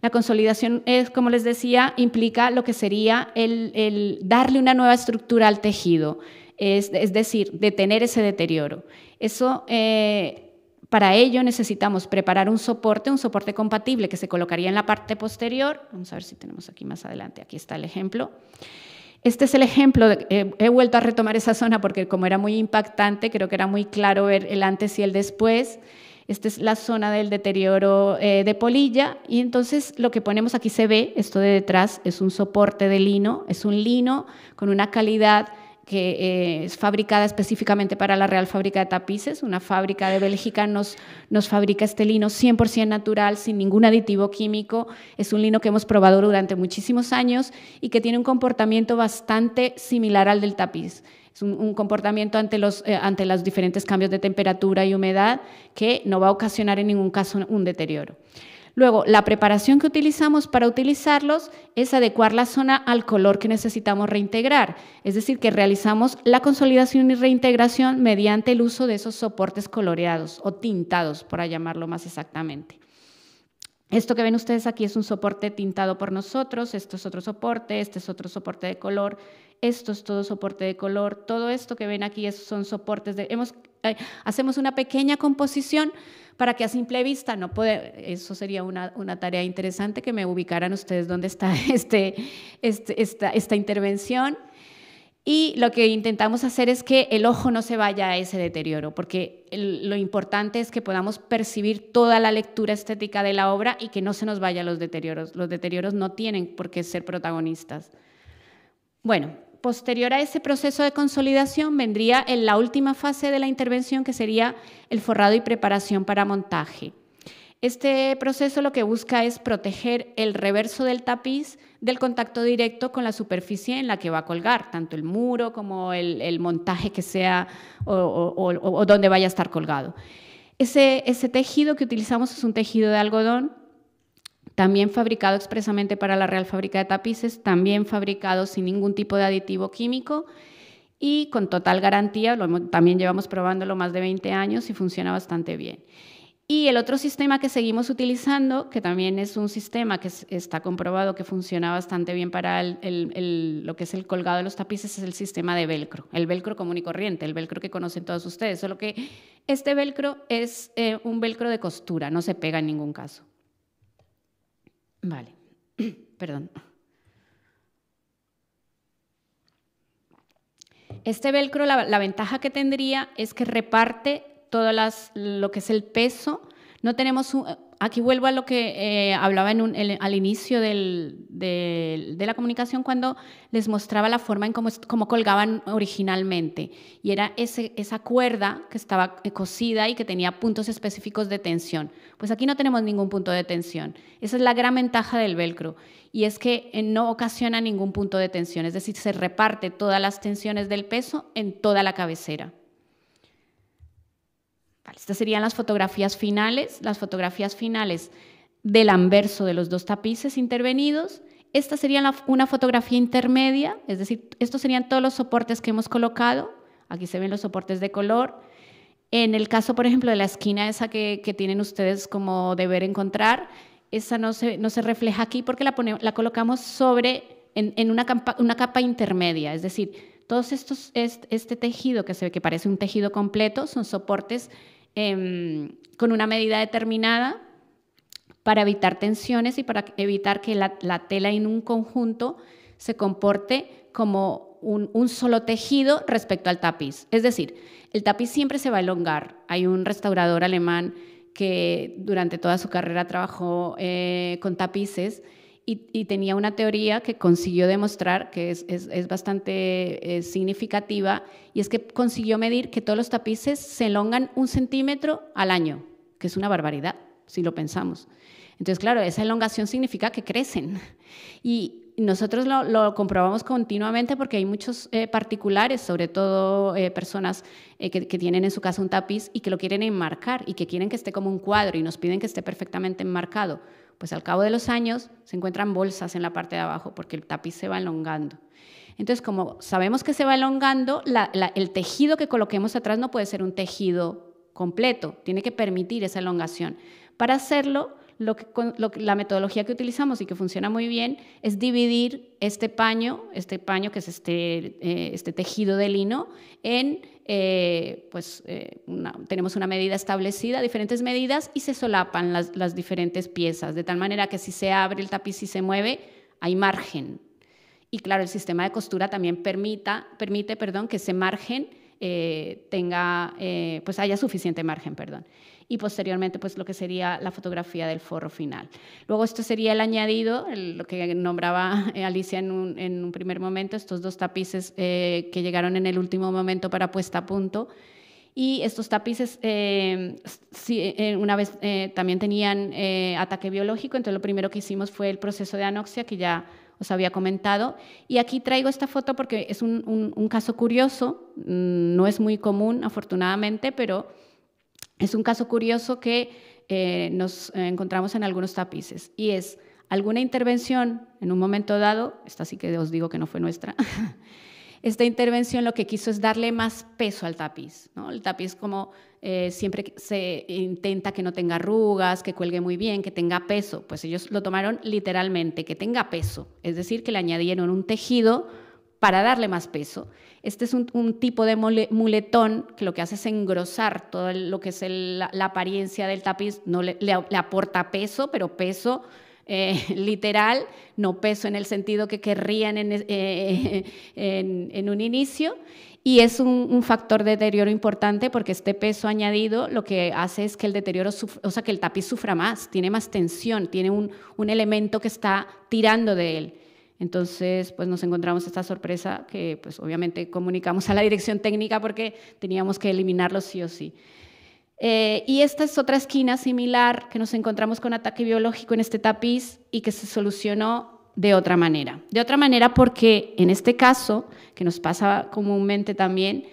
B: La consolidación, es, como les decía, implica lo que sería el darle una nueva estructura al tejido es, decir, detener ese deterioro. Eso. Eh, para ello necesitamos preparar un soporte, un soporte compatible que se colocaría en la parte posterior. Vamos a ver si tenemos aquí más adelante. Aquí está el ejemplo. Este es el ejemplo, eh, he vuelto a retomar esa zona porque como era muy impactante, creo que era muy claro ver el antes y el después. Esta es la zona del deterioro eh, de polilla y entonces lo que ponemos aquí se ve, esto de detrás es un soporte de lino, es un lino con una calidad que eh, es fabricada específicamente para la Real Fábrica de Tapices, una fábrica de Bélgica, nos, nos fabrica este lino 100% natural, sin ningún aditivo químico. Es un lino que hemos probado durante muchísimos años y que tiene un comportamiento bastante similar al del tapiz. Es un, comportamiento ante los, eh, ante los diferentes cambios de temperatura y humedad que no va a ocasionar en ningún caso un deterioro. Luego, la preparación que utilizamos para utilizarlos es adecuar la zona al color que necesitamos reintegrar, es decir, que realizamos la consolidación y reintegración mediante el uso de esos soportes coloreados o tintados, para llamarlo más exactamente. Esto que ven ustedes aquí es un soporte tintado por nosotros, esto es otro soporte, este es otro soporte de color, esto es todo soporte de color, todo esto que ven aquí son soportes de... Eh, hacemos una pequeña composición para que a simple vista no puede, eso sería una, tarea interesante que me ubicaran ustedes dónde está este, este esta, intervención. Y lo que intentamos hacer es que el ojo no se vaya a ese deterioro, porque lo importante es que podamos percibir toda la lectura estética de la obra y que no se nos vayan los deterioros. Los deterioros no tienen por qué ser protagonistas. Bueno, posterior a ese proceso de consolidación vendría en la última fase de la intervención, que sería el forrado y preparación para montaje. Este proceso lo que busca es proteger el reverso del tapiz del contacto directo con la superficie en la que va a colgar, tanto el muro como el, montaje que sea o, donde vaya a estar colgado. ese tejido que utilizamos es un tejido de algodón también fabricado expresamente para la Real Fábrica de Tapices, también fabricado sin ningún tipo de aditivo químico y con total garantía, también llevamos probándolo más de 20 años y funciona bastante bien. Y el otro sistema que seguimos utilizando, que también es un sistema que está comprobado que funciona bastante bien para lo que es el colgado de los tapices, es el sistema de velcro, el velcro común y corriente, el velcro que conocen todos ustedes, solo que este velcro es eh, un velcro de costura, no se pega en ningún caso. Vale, perdón. Este velcro, la, ventaja que tendría es que reparte todo lo que es el peso no tenemos aquí vuelvo a lo que eh, hablaba al inicio de la comunicación cuando les mostraba la forma en cómo, colgaban originalmente. Y era esa cuerda que estaba eh, cosida y que tenía puntos específicos de tensión. Pues aquí no tenemos ningún punto de tensión. Esa es la gran ventaja del velcro. Y es que eh, no ocasiona ningún punto de tensión. Es decir, se reparte todas las tensiones del peso en toda la cabecera estas serían las fotografías finales, las fotografías finales del anverso de los dos tapices intervenidos. Esta sería una fotografía intermedia, es decir, estos serían todos los soportes que hemos colocado. Aquí se ven los soportes de color. En el caso, por ejemplo, de la esquina esa que, tienen ustedes como deber encontrar, esa no se, refleja aquí porque la, colocamos sobre, en, una, capa, intermedia, es decir, todos estos, este, tejido que se ve que parece un tejido completo son soportes Em, con una medida determinada para evitar tensiones y para evitar que la, tela en un conjunto se comporte como un, solo tejido respecto al tapiz. Es decir, el tapiz siempre se va a elongar. Hay un restaurador alemán que durante toda su carrera trabajó eh, con tapices y, tenía una teoría que consiguió demostrar que es, bastante eh, significativa y es que consiguió medir que todos los tapices se elongan un centímetro al año, que es una barbaridad si lo pensamos. Entonces, claro, esa elongación significa que crecen. Y, nosotros lo, comprobamos continuamente porque hay muchos eh, particulares, sobre todo eh, personas que, que, tienen en su casa un tapiz y que lo quieren enmarcar y que quieren que esté como un cuadro y nos piden que esté perfectamente enmarcado pues al cabo de los años se encuentran bolsas en la parte de abajo porque el tapiz se va elongando. Entonces, como sabemos que se va elongando, el tejido que coloquemos atrás no puede ser un tejido completo, tiene que permitir esa elongación. Para hacerlo, que, la metodología que utilizamos y que funciona muy bien es dividir este paño, este paño que es este, eh, este tejido de lino, en, eh, pues eh, tenemos una medida establecida, diferentes medidas y se solapan las, diferentes piezas, de tal manera que si se abre el tapiz y se mueve, hay margen. Y claro, el sistema de costura también permita, permite perdón, que ese margen tenga, pues haya suficiente margen, perdón y posteriormente pues lo que sería la fotografía del forro final. Luego esto sería el añadido, lo que nombraba eh, Alicia en un, primer momento, estos dos tapices eh, que llegaron en el último momento para puesta a punto. Y estos tapices, eh, una vez también tenían ataque biológico, entonces lo primero que hicimos fue el proceso de anoxia, que ya os había comentado. Y aquí traigo esta foto porque es un, un caso curioso, mm, no es muy común, afortunadamente, pero es un caso curioso que eh, nos encontramos en algunos tapices y es alguna intervención en un momento dado, esta sí que os digo que no fue nuestra, esta intervención lo que quiso es darle más peso al tapiz. El tapiz como eh, siempre se intenta que no tenga arrugas, que cuelgue muy bien, que tenga peso. Pues ellos lo tomaron literalmente, que tenga peso. Es decir, que le añadieron un tejido para darle más peso. Este es un, tipo de muletón que lo que hace es engrosar todo lo que es la, apariencia del tapiz, no le, aporta peso, pero peso eh, literal, no peso en el sentido que querrían en, eh, un inicio. Y es un, factor de deterioro importante porque este peso añadido lo que hace es que el deterioro, o sea, que el tapiz sufra más, tiene más tensión, tiene un elemento que está tirando de él. Entonces, pues nos encontramos esta sorpresa que pues obviamente comunicamos a la dirección técnica porque teníamos que eliminarlo sí o sí. Eh, y esta es otra esquina similar que nos encontramos con ataque biológico en este tapiz y que se solucionó de otra manera. De otra manera porque en este caso, que nos pasa comúnmente también,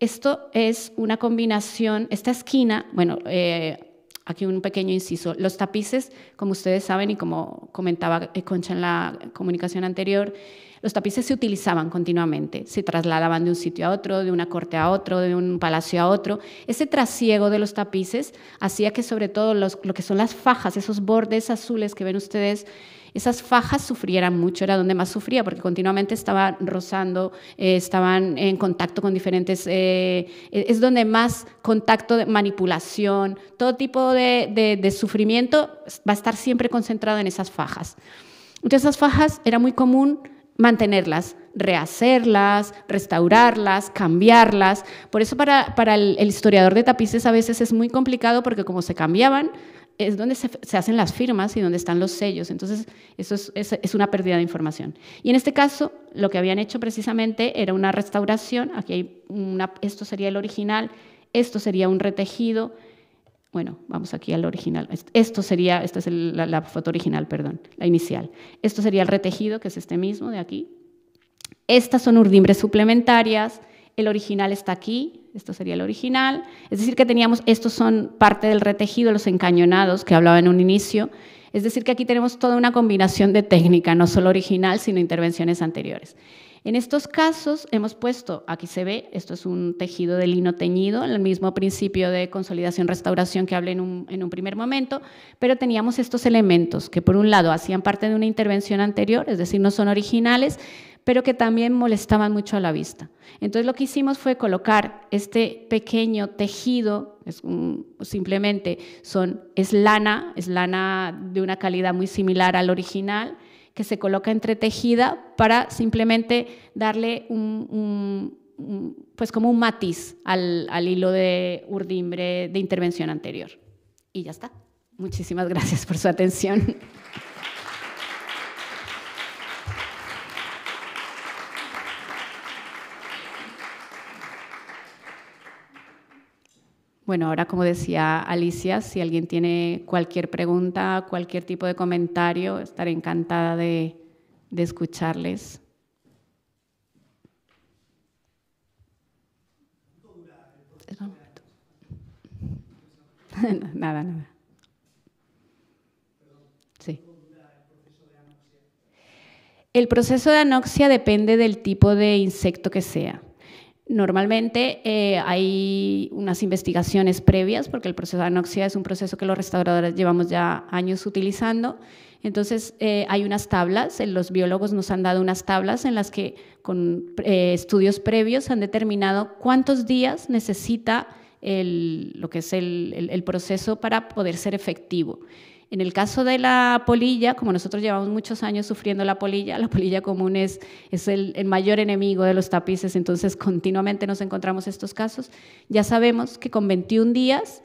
B: esto es una combinación, esta esquina, bueno, eh, aquí un pequeño inciso. Los tapices, como ustedes saben y como comentaba eh, Concha en la comunicación anterior, los tapices se utilizaban continuamente, se trasladaban de un sitio a otro, de una corte a otro, de un palacio a otro. Ese trasiego de los tapices hacía que sobre todo los, lo que son las fajas, esos bordes azules que ven ustedes esas fajas sufrieran mucho, era donde más sufría, porque continuamente estaban rozando, eh, estaban en contacto con diferentes, eh, e-, es donde más contacto de manipulación, todo tipo de, sufrimiento va a estar siempre concentrado en esas fajas. Entonces esas fajas era muy común mantenerlas, rehacerlas, restaurarlas, cambiarlas. Por eso para, el, historiador de tapices a veces es muy complicado porque como se cambiaban, es donde se, hacen las firmas y donde están los sellos. Entonces, eso es, una pérdida de información. Y en este caso, lo que habían hecho precisamente era una restauración. Aquí hay una, esto sería el original, esto sería un retejido. Bueno, vamos aquí al original. Esto sería, esta es la, la foto original, perdón, la inicial. Esto sería el retejido, que es este mismo de aquí. Estas son urdimbres suplementarias. El original está aquí, esto sería el original, es decir que teníamos, estos son parte del retejido, los encañonados que hablaba en un inicio, es decir que aquí tenemos toda una combinación de técnica, no solo original, sino intervenciones anteriores. En estos casos hemos puesto, aquí se ve, esto es un tejido de lino teñido, en el mismo principio de consolidación-restauración que hablé en un, en un, primer momento, pero teníamos estos elementos que por un lado hacían parte de una intervención anterior, es decir, no son originales, pero que también molestaban mucho a la vista. Entonces lo que hicimos fue colocar este pequeño tejido, simplemente son, es lana, es lana de una calidad muy similar al original, que se coloca entre tejida para simplemente darle un, pues como un matiz al, al hilo de urdimbre de intervención anterior. Y ya está. Muchísimas gracias por su atención. Bueno, ahora como decía Alicia, si alguien tiene cualquier pregunta, cualquier tipo de comentario, estaré encantada de, de escucharles. nada, nada. Sí. El proceso de anoxia depende del tipo de insecto que sea. Normalmente eh, hay unas investigaciones previas, porque el proceso de anoxia es un proceso que los restauradores llevamos ya años utilizando. Entonces, eh, hay unas tablas, los biólogos nos han dado unas tablas en las que con eh, estudios previos han determinado cuántos días necesita lo que es el proceso para poder ser efectivo. En el caso de la polilla, como nosotros llevamos muchos años sufriendo la polilla, la polilla común es, es el, mayor enemigo de los tapices, entonces continuamente nos encontramos estos casos. Ya sabemos que con 21 días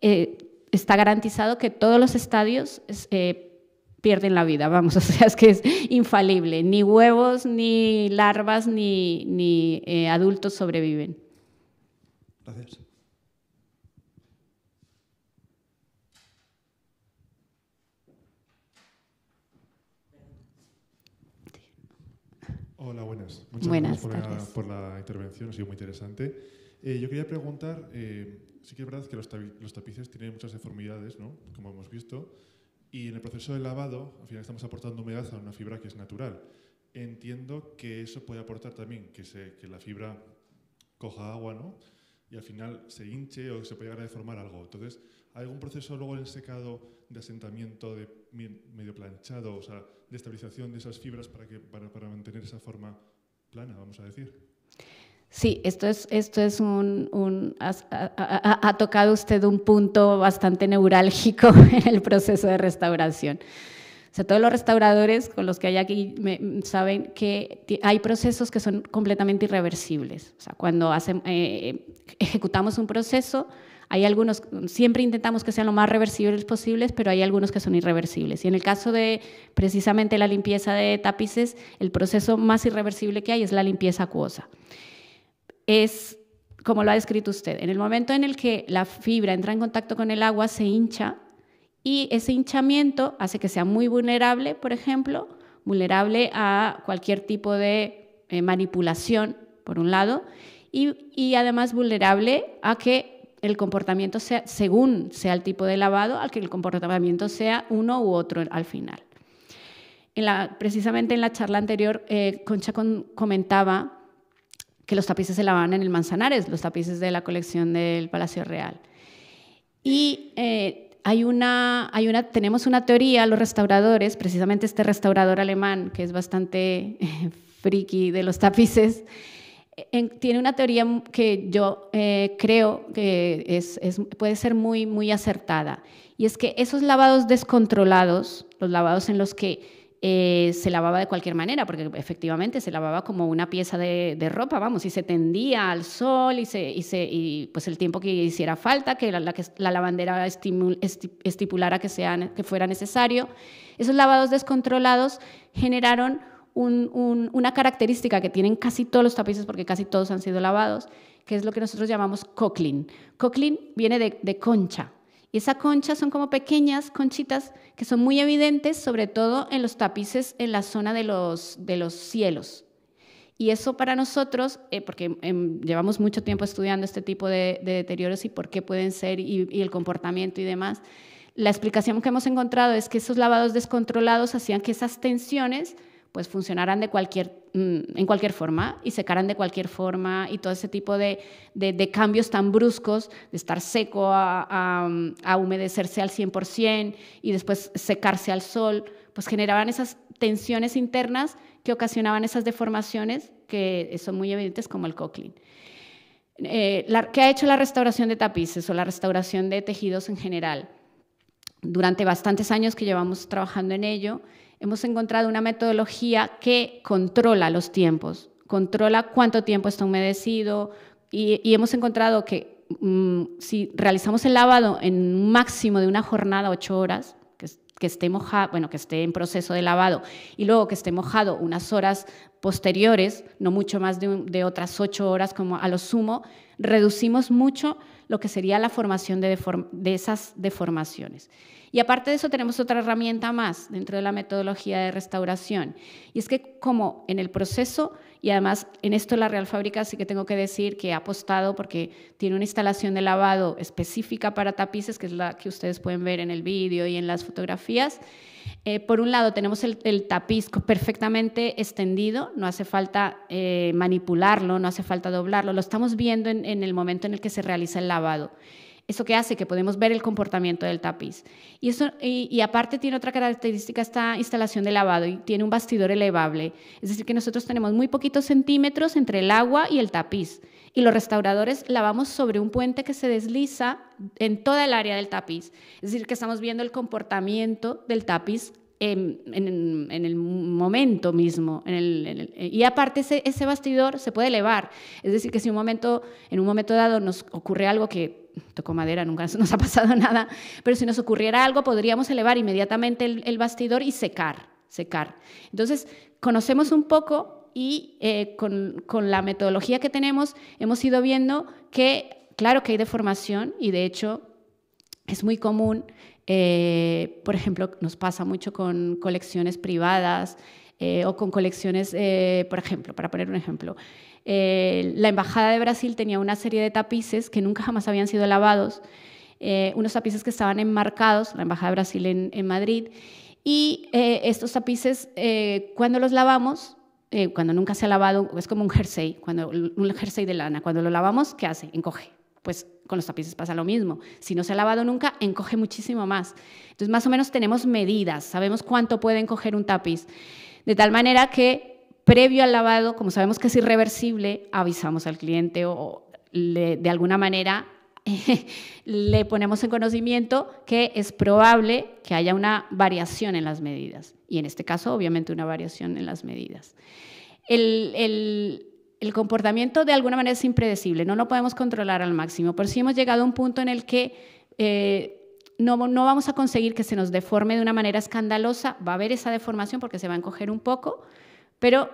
B: eh, está garantizado que todos los estadios eh, pierden la vida, vamos, o sea, es que es infalible, ni huevos, ni larvas, ni, ni eh, adultos sobreviven.
A: Gracias. Hola, buenas. Muchas gracias por la, intervención, ha sido muy interesante. Eh, yo quería preguntar, eh, sí que es verdad que los, los, tapices tienen muchas deformidades, ¿no? como hemos visto, y en el proceso de lavado, al final estamos aportando humedad a una fibra que es natural. Entiendo que eso puede aportar también que, se, que la fibra coja agua, ¿no? y al final se hinche o se puede llegar a deformar algo. Entonces, ¿hay algún proceso luego en el secado de asentamiento, de medio planchado, o sea, de estabilización de esas fibras para, que, para, mantener esa forma plana, vamos a decir?
B: Sí, esto es, esto es un, ha tocado usted un punto bastante neurálgico en el proceso de restauración. O sea, todos los restauradores con los que hay aquí saben que hay procesos que son completamente irreversibles. O sea, cuando eh, ejecutamos un proceso, hay algunos, siempre intentamos que sean lo más reversibles posibles, pero hay algunos que son irreversibles. Y en el caso de precisamente la limpieza de tapices, el proceso más irreversible que hay es la limpieza acuosa. Es como lo ha descrito usted, en el momento en el que la fibra entra en contacto con el agua, se hincha y ese hinchamiento hace que sea muy vulnerable, por ejemplo, vulnerable a cualquier tipo de eh, manipulación, por un lado, y, además vulnerable a que el comportamiento sea, según sea el tipo de lavado, al que el comportamiento sea uno u otro al final. En la, precisamente en la charla anterior, eh, Concha comentaba que los tapices se lavaban en el Manzanares, los tapices de la colección del Palacio Real. Y eh, hay una, hay una, tenemos una teoría, los restauradores, precisamente este restaurador alemán, que es bastante friki de los tapices, tiene una teoría que yo eh, creo que es, puede ser muy, muy acertada. Y es que esos lavados descontrolados, los lavados en los que eh, se lavaba de cualquier manera, porque efectivamente se lavaba como una pieza de, ropa, vamos, y se tendía al sol y, se, y, pues el tiempo que hiciera falta, que la, lavandera estipulara que, sea, que fuera necesario. Esos lavados descontrolados generaron una característica que tienen casi todos los tapices, porque casi todos han sido lavados, que es lo que nosotros llamamos coquelin. Coquelin viene de concha, y esas concha son como pequeñas conchitas que son muy evidentes, sobre todo en los tapices en la zona de los, cielos. Y eso para nosotros, eh, porque em, llevamos mucho tiempo estudiando este tipo de, deterioros y por qué pueden ser y el comportamiento y demás, la explicación que hemos encontrado es que esos lavados descontrolados hacían que esas tensiones pues funcionarán de cualquier, mm, en cualquier forma y secarán de cualquier forma y todo ese tipo de, cambios tan bruscos, de estar seco a, a, humedecerse al 100% y después secarse al sol, pues generaban esas tensiones internas que ocasionaban esas deformaciones que son muy evidentes como el Cochlin. Eh, ¿Qué ha hecho la restauración de tapices o la restauración de tejidos en general? Durante bastantes años que llevamos trabajando en ello, hemos encontrado una metodología que controla los tiempos, controla cuánto tiempo está humedecido y, hemos encontrado que mm, si realizamos el lavado en un máximo de una jornada, ocho horas, que, esté mojado, bueno, que esté en proceso de lavado y luego que esté mojado unas horas posteriores, no mucho más de otras ocho horas como a lo sumo, reducimos mucho lo que sería la formación de, esas deformaciones. Y aparte de eso tenemos otra herramienta más dentro de la metodología de restauración, y es que como en el proceso y además, en esto la Real Fábrica sí que tengo que decir que ha apostado porque tiene una instalación de lavado específica para tapices, que es la que ustedes pueden ver en el vídeo y en las fotografías. Eh, por un lado, tenemos el, el, tapiz perfectamente extendido, no hace falta eh, manipularlo, no hace falta doblarlo, lo estamos viendo en el momento en el que se realiza el lavado. ¿Eso que hace? Que podemos ver el comportamiento del tapiz. Y, eso y, aparte tiene otra característica esta instalación de lavado y tiene un bastidor elevable. Es decir, que nosotros tenemos muy poquitos centímetros entre el agua y el tapiz. Y los restauradores lavamos sobre un puente que se desliza en toda el área del tapiz. Es decir, que estamos viendo el comportamiento del tapiz en, el momento mismo. y aparte ese, ese, bastidor se puede elevar. Es decir, que si un momento, en un momento dado nos ocurre algo que tocó madera, nunca nos ha pasado nada, pero si nos ocurriera algo podríamos elevar inmediatamente el, bastidor y secar, secar. Entonces, conocemos un poco y eh, con, la metodología que tenemos hemos ido viendo que, claro que hay deformación y de hecho es muy común, eh, por ejemplo, nos pasa mucho con colecciones privadas eh, o con colecciones, por ejemplo, para poner un ejemplo, eh, la Embajada de Brasil tenía una serie de tapices que nunca jamás habían sido lavados, eh, unos tapices que estaban enmarcados, la Embajada de Brasil en, Madrid, y eh, estos tapices, cuando los lavamos, cuando nunca se ha lavado, es como un jersey, cuando, un jersey de lana, cuando lo lavamos, ¿qué hace? Encoge. Pues con los tapices pasa lo mismo. Si no se ha lavado nunca, encoge muchísimo más. Entonces, más o menos tenemos medidas, sabemos cuánto puede encoger un tapiz. De tal manera que previo al lavado, como sabemos que es irreversible, avisamos al cliente o de alguna manera le ponemos en conocimiento que es probable que haya una variación en las medidas, y en este caso obviamente una variación en las medidas. El, comportamiento de alguna manera es impredecible, no lo podemos controlar al máximo, por si hemos llegado a un punto en el que eh, no, no vamos a conseguir que se nos deforme de una manera escandalosa, va a haber esa deformación porque se va a encoger un poco, pero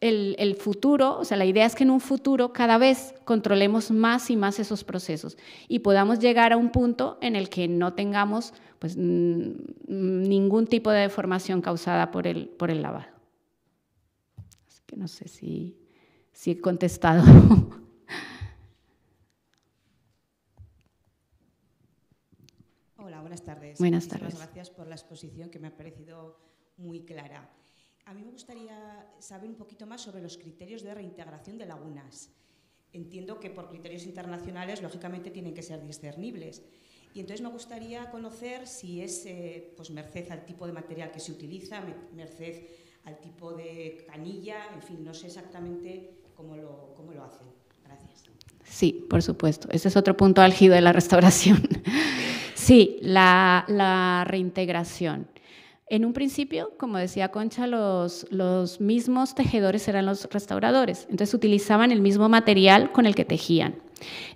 B: el, futuro, o sea, la idea es que en un futuro cada vez controlemos más y más esos procesos y podamos llegar a un punto en el que no tengamos pues, ningún tipo de deformación causada por el, por el lavado. Así que no sé si, he contestado.
A: Hola, buenas tardes. Buenas tardes. gracias por la exposición que me ha parecido muy clara. A mí me gustaría saber un poquito más sobre los criterios de reintegración de lagunas.
B: Entiendo que por criterios internacionales, lógicamente, tienen que ser discernibles. Y entonces me gustaría conocer si es eh, pues merced al tipo de material que se utiliza, merced al tipo de canilla, en fin, no sé exactamente cómo lo, hacen. Gracias. Sí, por supuesto. Ese es otro punto álgido de la restauración. Sí, la reintegración. En un principio, como decía Concha, los, mismos tejedores eran los restauradores, entonces utilizaban el mismo material con el que tejían.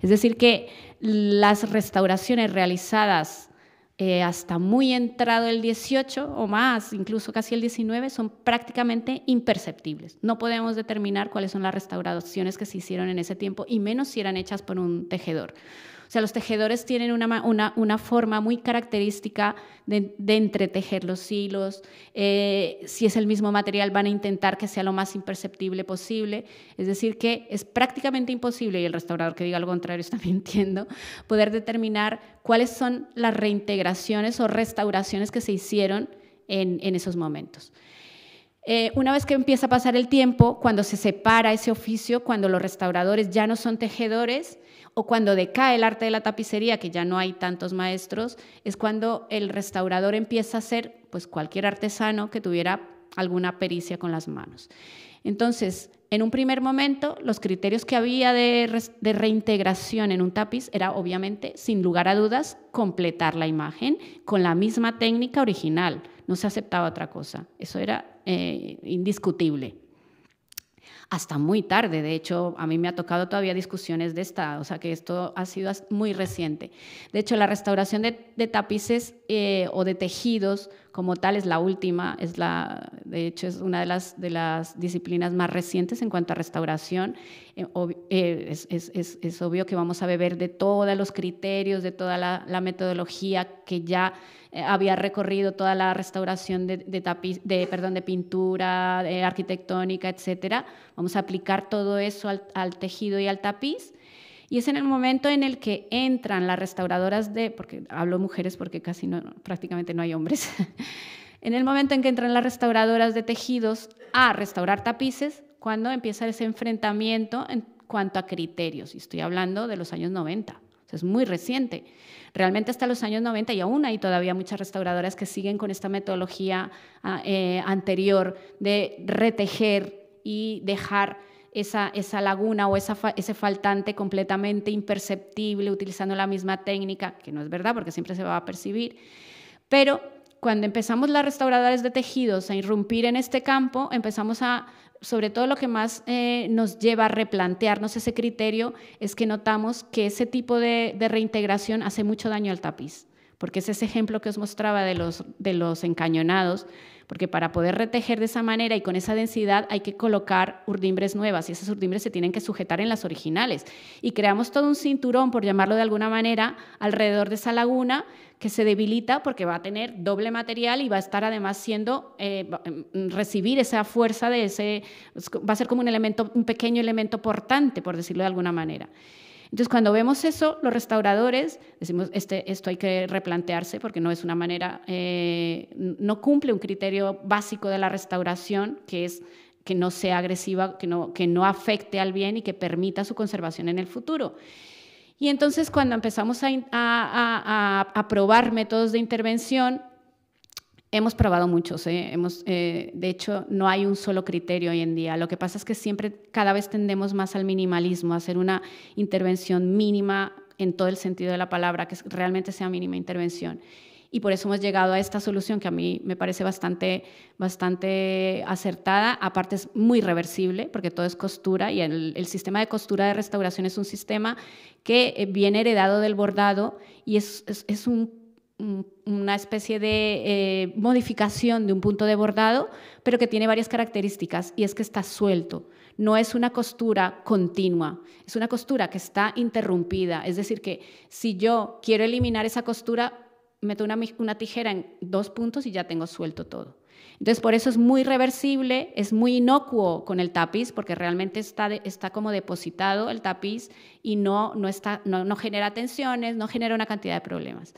B: Es decir, que las restauraciones realizadas eh, hasta muy entrado el 18 o más, incluso casi el 19, son prácticamente imperceptibles. No podemos determinar cuáles son las restauraciones que se hicieron en ese tiempo, y menos si eran hechas por un tejedor. O sea, los tejedores tienen una, forma muy característica de, de entretejer los hilos. Eh, si es el mismo material, van a intentar que sea lo más imperceptible posible. Es decir, que es prácticamente imposible, y el restaurador que diga lo contrario está mintiendo, poder determinar cuáles son las reintegraciones o restauraciones que se hicieron en, esos momentos. Eh, una vez que empieza a pasar el tiempo, cuando se separa ese oficio, cuando los restauradores ya no son tejedores, o cuando decae el arte de la tapicería, que ya no hay tantos maestros, es cuando el restaurador empieza a ser pues cualquier artesano que tuviera alguna pericia con las manos. Entonces, en un primer momento, los criterios que había de, reintegración en un tapiz era obviamente, sin lugar a dudas, completar la imagen con la misma técnica original. No se aceptaba otra cosa. Eso era eh, indiscutible hasta muy tarde. De hecho, a mí me ha tocado todavía discusiones de Estado, o sea que esto ha sido muy reciente. De hecho, la restauración de, tapices eh, o de tejidos como tal es la última, es la, de hecho es una de las, de las disciplinas más recientes en cuanto a restauración. Eh, eh, es, es, es, obvio que vamos a beber de todos los criterios, de toda la, metodología que ya eh, había recorrido toda la restauración de, de, tapiz, de, perdón, de pintura, de arquitectónica, etc. Vamos a aplicar todo eso al tejido y al tapiz y es en el momento en el que entran las restauradoras de, porque hablo mujeres porque casi no, prácticamente no hay hombres, en el momento en que entran las restauradoras de tejidos a restaurar tapices, cuando empieza ese enfrentamiento en cuanto a criterios. Y estoy hablando de los años 90. es muy reciente. Realmente hasta los años 90 y aún hay todavía muchas restauradoras que siguen con esta metodología ah, eh, anterior de retejer y dejar esa, esa laguna o esa, ese faltante completamente imperceptible utilizando la misma técnica, que no es verdad porque siempre se va a percibir. Pero cuando empezamos las restauradoras de tejidos a irrumpir en este campo, empezamos a, sobre todo lo que más eh, nos lleva a replantearnos ese criterio, es que notamos que ese tipo de, de reintegración hace mucho daño al tapiz, porque es ese ejemplo que os mostraba de los, de los encañonados, porque para poder retejer de esa manera y con esa densidad hay que colocar urdimbres nuevas y esas urdimbres se tienen que sujetar en las originales. Y creamos todo un cinturón, por llamarlo de alguna manera, alrededor de esa laguna que se debilita porque va a tener doble material y va a estar además siendo, eh, mm, recibir esa fuerza de ese, pues, va a ser como un elemento, un pequeño elemento portante, por decirlo de alguna manera. Entonces, cuando vemos eso, los restauradores decimos, este, esto hay que replantearse porque no es una manera, eh, no cumple un criterio básico de la restauración, que es que no sea agresiva, que no, que no afecte al bien y que permita su conservación en el futuro. Y entonces cuando empezamos a, aprobar a probar métodos de intervención, Hemos probado muchos, ¿eh? Hemos, eh, de hecho no hay un solo criterio hoy en día. Lo que pasa es que siempre cada vez tendemos más al minimalismo, a hacer una intervención mínima en todo el sentido de la palabra, que realmente sea mínima intervención. Y por eso hemos llegado a esta solución que a mí me parece bastante, bastante acertada. Aparte es muy reversible porque todo es costura y el, sistema de costura de restauración es un sistema que eh, viene heredado del bordado y es, es un una especie de eh, modificación de un punto de bordado, pero que tiene varias características y es que está suelto. No es una costura continua, es una costura que está interrumpida. Es decir, que si yo quiero eliminar esa costura, meto una, tijera en dos puntos y ya tengo suelto todo. Entonces, por eso es muy reversible, es muy inocuo con el tapiz, porque realmente está, como depositado el tapiz y no genera tensiones, no genera una cantidad de problemas.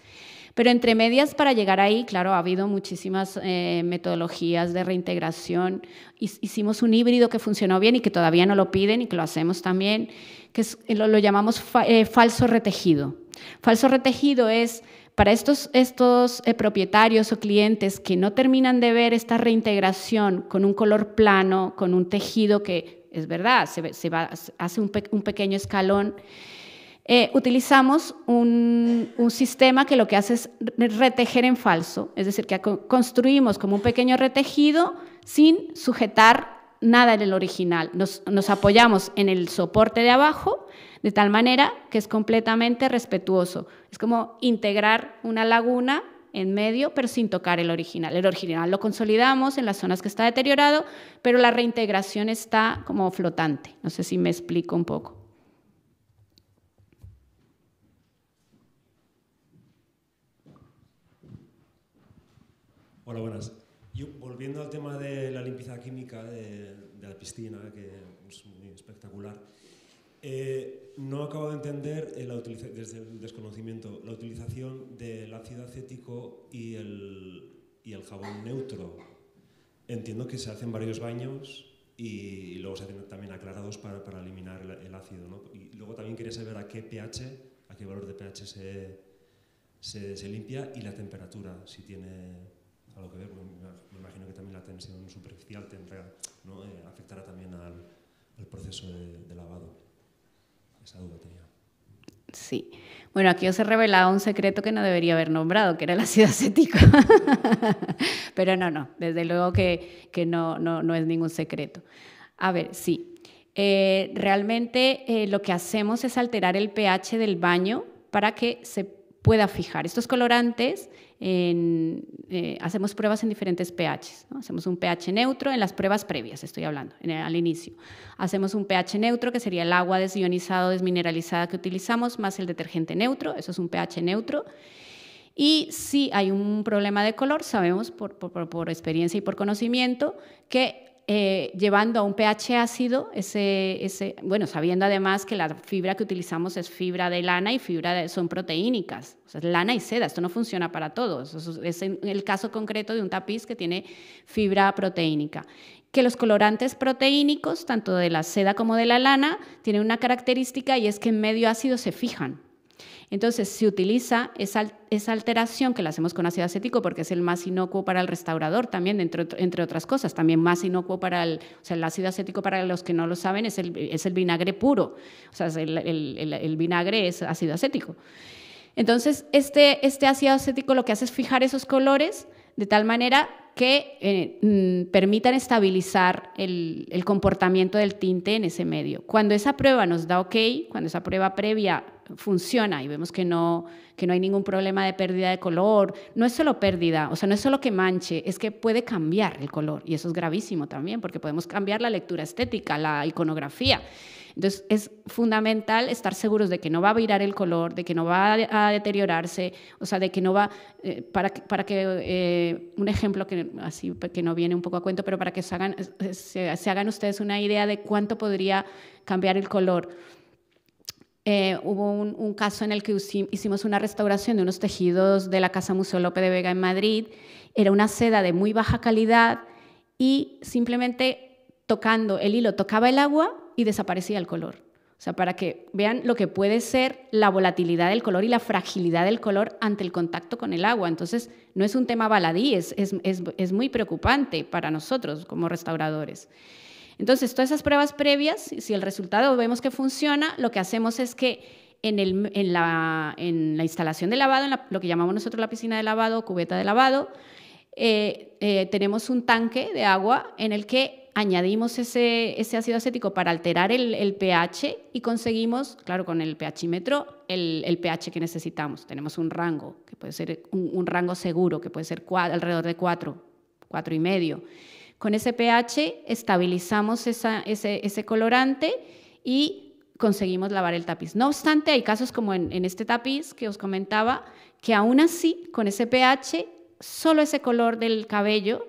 B: Pero entre medias, para llegar ahí, claro, ha habido muchísimas eh, metodologías de reintegración. Hicimos un híbrido que funcionó bien y que todavía no lo piden y que lo hacemos también, que eh, lo, llamamos eh, falso retejido. Falso retejido es para estos, estos propietarios o clientes que no terminan de ver esta reintegración con un color plano, con un tejido que es verdad, se, va, hace un, un pequeño escalón eh, utilizamos un, sistema que lo que hace es retejer en falso, es decir, que construimos como un pequeño retejido sin sujetar nada en el original. nos apoyamos en el soporte de abajo, de tal manera que es completamente respetuoso. Es como integrar una laguna en medio, pero sin tocar el original. El original lo consolidamos en las zonas que está deteriorado, pero la reintegración está como flotante. No sé si me explico un poco.
A: Hola, buenas. volviendo al tema de la limpieza química de, la piscina, que es muy espectacular, eh, no acabo de entender, desde el desconocimiento, la utilización del ácido acético y el, jabón neutro. Entiendo que se hacen varios baños y, luego se hacen también aclarados para, eliminar el, ácido. ¿no? Y luego también quería saber a qué pH, a qué valor de pH se limpia y la temperatura, si tiene a lo que ver, me imagino que también la tensión superficial tendrá, ¿no? Eh, afectará también al, proceso de, lavado. Esa duda
B: tenía. Sí. Bueno, aquí os he revelado un secreto que no debería haber nombrado, que era el ácido acético. Pero no, no, desde luego que, que no, no, no es ningún secreto. A ver, sí. Eh, realmente eh, lo que hacemos es alterar el pH del baño para que se pueda fijar. Estos colorantes eh, hacemos pruebas en diferentes pHs. Hacemos un pH neutro en las pruebas previas, estoy hablando, en el, al inicio. Hacemos un pH neutro, que sería el agua desionizada o desmineralizada que utilizamos, más el detergente neutro, eso es un pH neutro. Y si hay un problema de color, sabemos por, por experiencia y por conocimiento que eh, llevando a un pH ácido, ese, bueno, sabiendo además que la fibra que utilizamos es fibra de lana y fibra son proteínicas, es lana y seda, esto no funciona para todos, es el caso concreto de un tapiz que tiene fibra proteínica. Que los colorantes proteínicos, tanto de la seda como de la lana, tienen una característica y es que en medio ácido se fijan. Entonces, se utiliza esa, alteración que la hacemos con ácido acético porque es el más inocuo para el restaurador también, entre, entre otras cosas. También más inocuo para el, o sea, el ácido acético, para los que no lo saben, es el, es el vinagre puro. O sea, el, vinagre es ácido acético. Entonces, este, este ácido acético lo que hace es fijar esos colores de tal manera que eh, mm, permitan estabilizar el, comportamiento del tinte en ese medio. Cuando esa prueba nos da ok, cuando esa prueba previa funciona y vemos que no, que no hay ningún problema de pérdida de color, no es solo pérdida, o sea, no es solo que manche, es que puede cambiar el color y eso es gravísimo también porque podemos cambiar la lectura estética, la iconografía. Entonces es fundamental estar seguros de que no va a virar el color, de que no va a deteriorarse, o sea, de que no va, para, eh, para que, eh, un ejemplo que así que no viene un poco a cuento, pero para que se hagan, eh, se, hagan ustedes una idea de cuánto podría cambiar el color. hubo un, caso en el que hicimos una restauración de unos tejidos de la Casa Museo López de Vega en Madrid. Era una seda de muy baja calidad y simplemente tocando el hilo tocaba el agua y desaparecía el color. O sea, para que vean lo que puede ser la volatilidad del color y la fragilidad del color ante el contacto con el agua. Entonces, no es un tema baladí, es, muy preocupante para nosotros como restauradores. Entonces, todas esas pruebas previas, si el resultado vemos que funciona, lo que hacemos es que en, en, la, instalación de lavado, en lo que llamamos nosotros la piscina de lavado o cubeta de lavado, eh, eh, tenemos un tanque de agua en el que añadimos ese, ese ácido acético para alterar el, pH y conseguimos, claro, con el pHímetro, el, el pH que necesitamos. Tenemos un rango, que puede ser un, rango seguro, que puede ser alrededor de 4, 4 y medio. Con ese pH estabilizamos ese, ese colorante y conseguimos lavar el tapiz. No obstante, hay casos como en, en, este tapiz que os comentaba, que aún así, con ese pH, solo ese color del cabello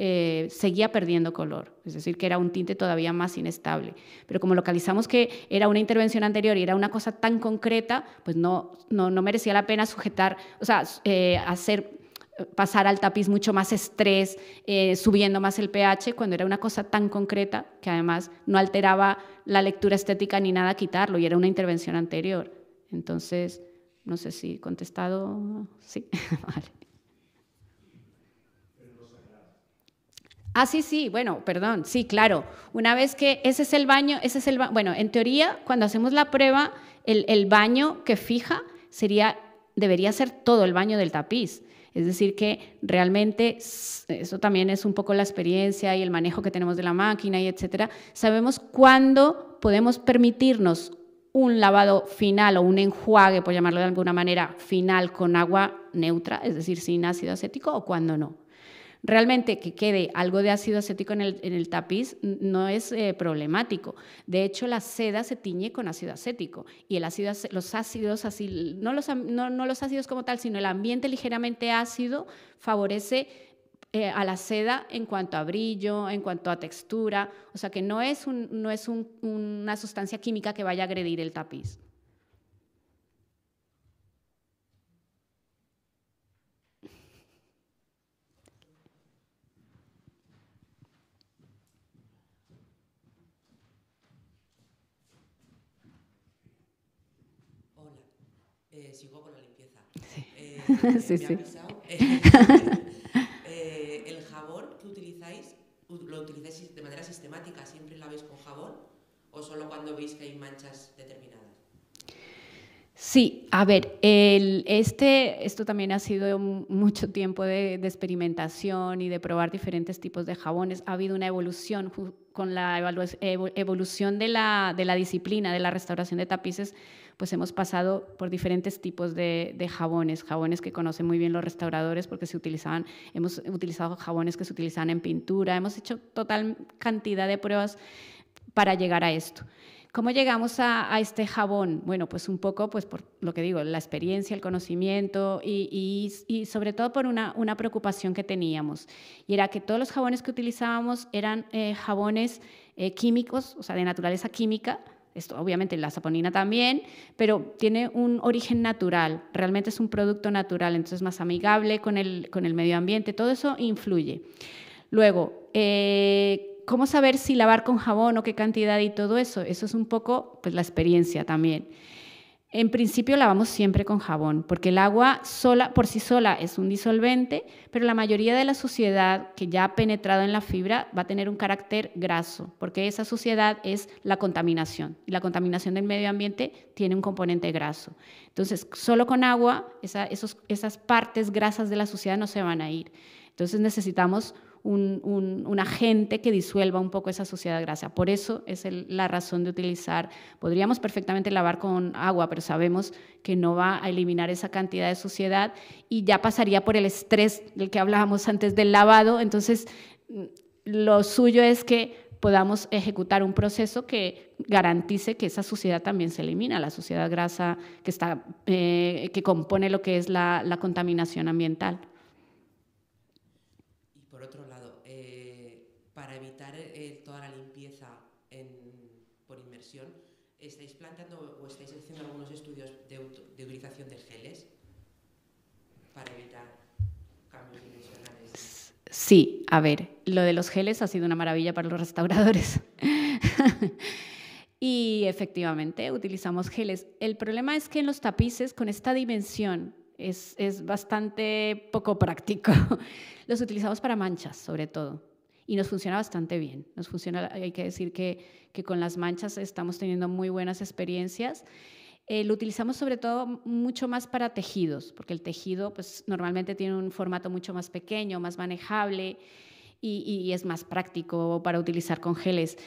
B: eh, seguía perdiendo color, es decir, que era un tinte todavía más inestable. Pero como localizamos que era una intervención anterior y era una cosa tan concreta, pues no, no, merecía la pena sujetar, o sea, eh, hacer pasar al tapiz mucho más estrés, eh, subiendo más el pH, cuando era una cosa tan concreta que además no alteraba la lectura estética ni nada quitarlo y era una intervención anterior. Entonces, no sé si contestado, sí, vale. Ah, sí, sí, bueno, perdón, sí, claro. Una vez que ese es el baño, ese es el Bueno, en teoría, cuando hacemos la prueba, el, baño que fija sería, debería ser todo el baño del tapiz. Es decir, que realmente eso también es un poco la experiencia y el manejo que tenemos de la máquina y etcétera. Sabemos cuándo podemos permitirnos un lavado final o un enjuague, por llamarlo de alguna manera, final con agua neutra, es decir, sin ácido acético o cuándo no. Realmente que quede algo de ácido acético en el, tapiz no es eh, problemático. De hecho, la seda se tiñe con ácido acético y los ácidos, no, los, ácidos como tal, sino el ambiente ligeramente ácido favorece eh, a la seda en cuanto a brillo, en cuanto a textura, o sea que no es, una sustancia química que vaya a agredir el tapiz.
A: sigo con la limpieza. Sí, eh,
B: eh sí. sí.
A: Eh, el jabón que utilizáis, ¿lo utilizáis de manera sistemática? ¿Siempre veis con jabón o solo cuando veis que hay manchas determinadas?
B: Sí, a ver, el, este, esto también ha sido mucho tiempo de, de, experimentación y de probar diferentes tipos de jabones. Ha habido una evolución con la evolución de la, de la disciplina de la restauración de tapices pues hemos pasado por diferentes tipos de, jabones, jabones que conocen muy bien los restauradores porque se utilizaban, hemos utilizado jabones que se utilizaban en pintura, hemos hecho total cantidad de pruebas para llegar a esto. ¿Cómo llegamos a, este jabón? Bueno, pues un poco, pues por lo que digo, la experiencia, el conocimiento y, sobre todo por una, una, preocupación que teníamos. Y era que todos los jabones que utilizábamos eran eh, jabones eh, químicos, o sea, de naturaleza química, obviamente la saponina también, pero tiene un origen natural, realmente es un producto natural, entonces es más amigable con el, medio ambiente, todo eso influye. Luego, eh, ¿cómo saber si lavar con jabón o qué cantidad y todo eso? Eso es un poco pues, la experiencia también. En principio lavamos siempre con jabón, porque el agua sola por sí sola es un disolvente, pero la mayoría de la suciedad que ya ha penetrado en la fibra va a tener un carácter graso, porque esa suciedad es la contaminación. Y la contaminación del medio ambiente tiene un componente graso. Entonces, solo con agua, esas partes grasas de la suciedad no se van a ir. Entonces necesitamos un, agente que disuelva un poco esa suciedad grasa. Por eso es la razón de utilizar, podríamos perfectamente lavar con agua, pero sabemos que no va a eliminar esa cantidad de suciedad y ya pasaría por el estrés del que hablábamos antes del lavado. Entonces, mm, lo suyo es que podamos ejecutar un proceso que garantice que esa suciedad también se elimina, la suciedad grasa que, está, eh, que compone lo que es la contaminación ambiental
A: por otro lado, eh, para evitar eh, toda la limpieza por inmersión, ¿estáis planteando o estáis haciendo algunos estudios de, de utilización de geles para evitar
B: cambios dimensionales? Sí, a ver, lo de los geles ha sido una maravilla para los restauradores. y efectivamente utilizamos geles. El problema es que en los tapices, con esta dimensión es, bastante poco práctico. Los utilizamos para manchas, sobre todo y nos funciona bastante bien. Nos funciona, hay que decir que, con las manchas estamos teniendo muy buenas experiencias. Eh, lo utilizamos sobre todo mucho más para tejidos, porque el tejido pues, normalmente tiene un formato mucho más pequeño, más manejable y, y es más práctico para utilizar con geles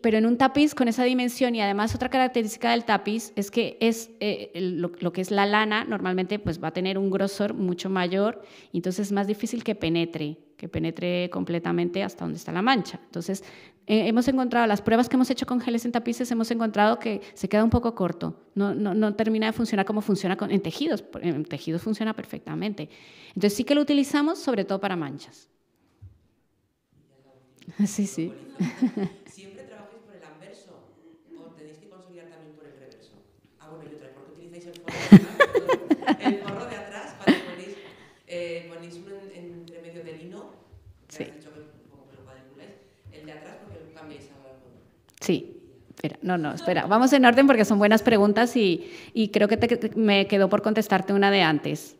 B: pero en un tapiz con esa dimensión y además otra característica del tapiz es que es eh, lo, que es la lana normalmente pues va a tener un grosor mucho mayor y entonces es más difícil que penetre que penetre completamente hasta donde está la mancha entonces eh, hemos encontrado las pruebas que hemos hecho con geles en tapices hemos encontrado que se queda un poco corto no, termina de funcionar como funciona en tejidos en tejidos funciona perfectamente entonces sí que lo utilizamos sobre todo para manchas Sí, sí.
A: ¿Siempre trabajáis por el anverso o tenéis que consolidar también por el reverso? Ah, bueno, yo otra ¿por utilizáis el forro de, el forro de atrás para ponéis, eh, ponéis uno en, entre medio del hino? Sí. El de atrás porque lo cambiáis a
B: Sí. Espera, no, no, espera. Vamos en orden porque son buenas preguntas y, y creo que te, me quedó por contestarte una de antes.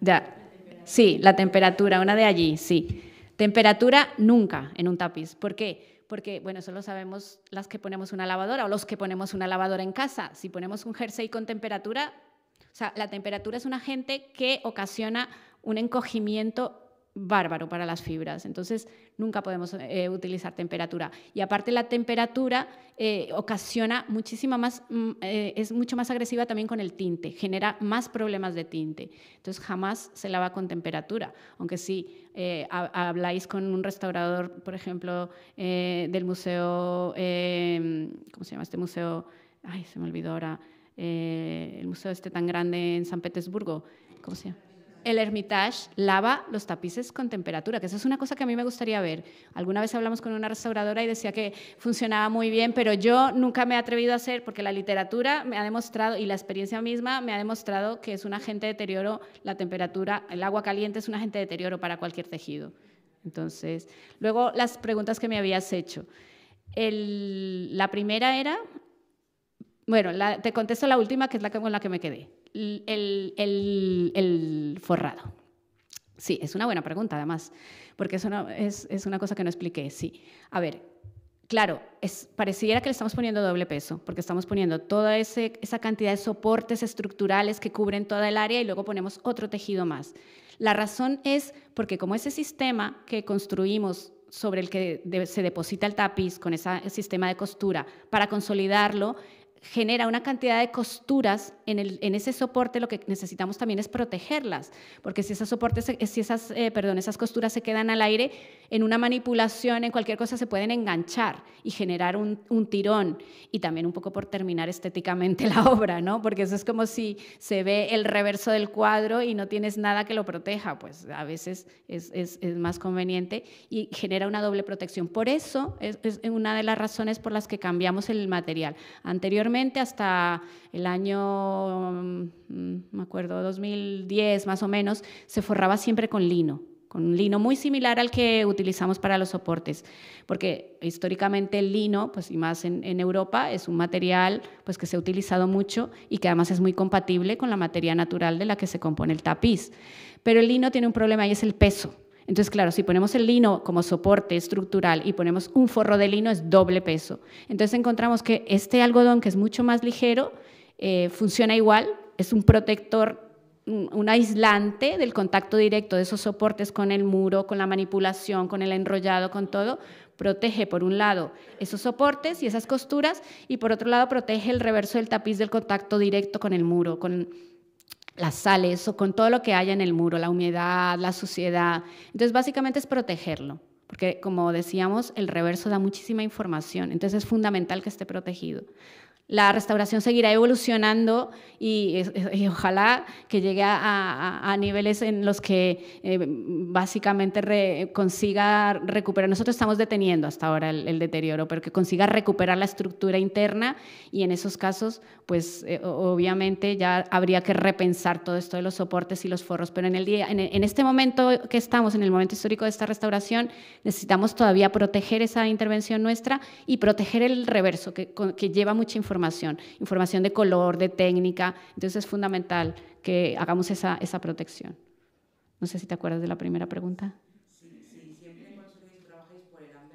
B: Ya. Sí, la temperatura, una de allí, sí. Temperatura nunca en un tapiz. ¿Por qué? Porque, bueno, solo sabemos las que ponemos una lavadora o los que ponemos una lavadora en casa. Si ponemos un jersey con temperatura, o sea, la temperatura es un agente que ocasiona un encogimiento bárbaro para las fibras. Entonces, nunca podemos eh, utilizar temperatura. Y aparte la temperatura eh, ocasiona muchísima más, mm, eh, es mucho más agresiva también con el tinte, genera más problemas de tinte. Entonces, jamás se lava con temperatura. Aunque si habláis con un restaurador, por ejemplo, del museo, em, ¿cómo se llama este museo? Ay, se me olvidó ahora. el museo este tan grande en San Petersburgo, ¿cómo se llama? el Hermitage lava los tapices con temperatura, que eso es una cosa que a mí me gustaría ver. Alguna vez hablamos con una restauradora y decía que funcionaba muy bien, pero yo nunca me he atrevido a hacer, porque la literatura me ha demostrado y la experiencia misma me ha demostrado que es un agente de deterioro, la temperatura, el agua caliente es un agente de deterioro para cualquier tejido. Entonces, luego las preguntas que me habías hecho. la primera era, bueno, te contesto la última, que es la con la que me quedé el, forrado? Sí, es una buena pregunta además, porque es una, es, una cosa que no expliqué. Sí, a ver, claro, es, pareciera que le estamos poniendo doble peso, porque estamos poniendo toda esa cantidad de soportes estructurales que cubren toda el área y luego ponemos otro tejido más. La razón es porque como ese sistema que construimos sobre el que se deposita el tapiz con ese sistema de costura, para consolidarlo, genera una cantidad de costuras en, el, en, ese soporte, lo que necesitamos también es protegerlas, porque si esas, soportes, si esas, eh, perdón, esas costuras se quedan al aire, en una manipulación, en cualquier cosa, se pueden enganchar y generar un, tirón. Y también un poco por terminar estéticamente la obra, ¿no? Porque eso es como si se ve el reverso del cuadro y no tienes nada que lo proteja, pues a veces es, más conveniente y genera una doble protección. Por eso es, es una de las razones por las que cambiamos el material. Anteriormente, hasta el año, mm, mm, me acuerdo, 2010 más o menos, se forraba siempre con lino con un lino muy similar al que utilizamos para los soportes, porque históricamente el lino, pues y más en, Europa, es un material pues que se ha utilizado mucho y que además es muy compatible con la materia natural de la que se compone el tapiz. Pero el lino tiene un problema y es el peso. Entonces, claro, si ponemos el lino como soporte estructural y ponemos un forro de lino, es doble peso. Entonces encontramos que este algodón, que es mucho más ligero, eh, funciona igual, es un protector un aislante del contacto directo de esos soportes con el muro, con la manipulación, con el enrollado, con todo, protege por un lado esos soportes y esas costuras y por otro lado protege el reverso del tapiz del contacto directo con el muro, con las sales o con todo lo que haya en el muro, la humedad, la suciedad. Entonces básicamente es protegerlo, porque como decíamos, el reverso da muchísima información, entonces es fundamental que esté protegido. La restauración seguirá evolucionando y, ojalá que llegue a, niveles en los que eh, básicamente consiga recuperar. Nosotros estamos deteniendo hasta ahora el, deterioro, pero que consiga recuperar la estructura interna y en esos casos, pues eh, obviamente ya habría que repensar todo esto de los soportes y los forros. Pero en el día, en, este momento que estamos, en el momento histórico de esta restauración, necesitamos todavía proteger esa intervención nuestra y proteger el reverso que, que lleva mucha información información, información de color, de técnica. Entonces es fundamental que hagamos esa, esa protección. No sé si te acuerdas de la primera pregunta.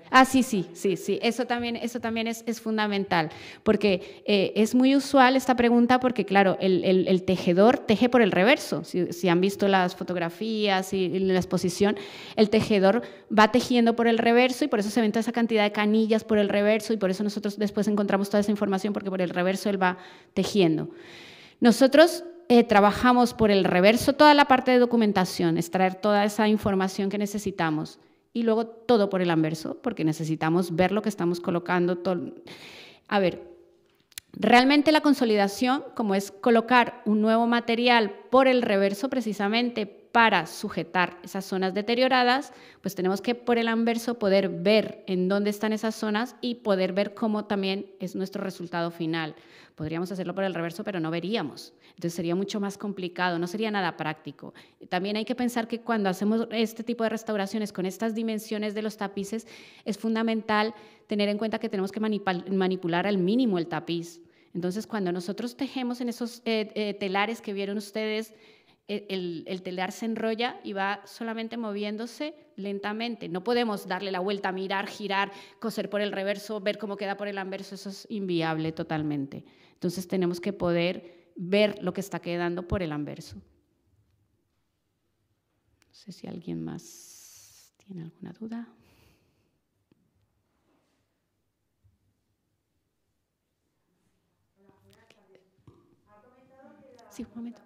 B: Ah, sí, sí, sí, sí. Eso también, eso también es, fundamental, porque eh, es muy usual esta pregunta porque, claro, el, el, tejedor teje por el reverso. Si, han visto las fotografías y, la exposición, el tejedor va tejiendo por el reverso y por eso se ven esa cantidad de canillas por el reverso y por eso nosotros después encontramos toda esa información porque por el reverso él va tejiendo. Nosotros eh, trabajamos por el reverso toda la parte de documentación, extraer toda esa información que necesitamos y luego todo por el anverso, porque necesitamos ver lo que estamos colocando. Todo. A ver, realmente la consolidación, como es colocar un nuevo material por el reverso precisamente para sujetar esas zonas deterioradas, pues tenemos que por el anverso poder ver en dónde están esas zonas y poder ver cómo también es nuestro resultado final. Podríamos hacerlo por el reverso, pero no veríamos. Entonces sería mucho más complicado, no sería nada práctico. También hay que pensar que cuando hacemos este tipo de restauraciones con estas dimensiones de los tapices, es fundamental tener en cuenta que tenemos que manipular al mínimo el tapiz. Entonces, cuando nosotros tejemos en esos eh, eh, telares que vieron ustedes, el, telar se enrolla y va solamente moviéndose lentamente. No podemos darle la vuelta, mirar, girar, coser por el reverso, ver cómo queda por el anverso, eso es inviable totalmente. Entonces tenemos que poder ver lo que está quedando por el anverso. No sé si alguien más tiene alguna duda.
A: Sí, un momento.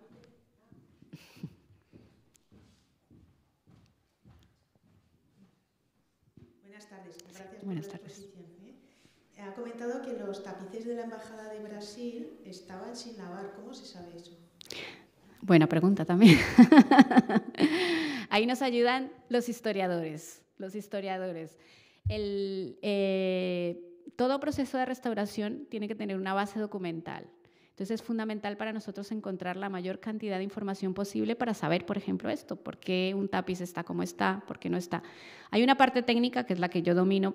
A: Buenas tardes. ¿eh? ha comentado que los tapices de la
B: Embajada de Brasil estaban sin lavar. ¿Cómo se sabe eso? Buena pregunta también. Ahí nos ayudan los historiadores, los historiadores. Eh, todo proceso de restauración tiene que tener una base documental. Entonces es fundamental para nosotros encontrar la mayor cantidad de información posible para saber, por ejemplo, esto, por qué un tapiz está como está, por qué no está. Hay una parte técnica que es la que yo domino,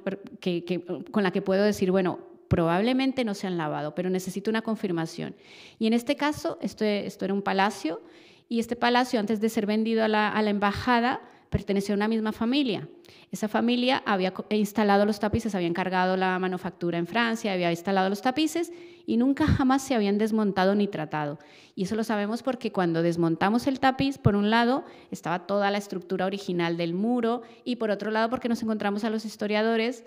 B: con la que puedo decir, bueno, probablemente no se han lavado, pero necesito una confirmación. Y en este caso, esto, esto era un palacio y este palacio, antes de ser vendido a la embajada, perteneció a una misma familia. Esa familia había eh, instalado los tapices, había encargado la manufactura en Francia, había instalado los tapices y nunca jamás se habían desmontado ni tratado. Y eso lo sabemos porque cuando desmontamos el tapiz, por un lado estaba toda la estructura original del muro y por otro lado porque nos encontramos a los historiadores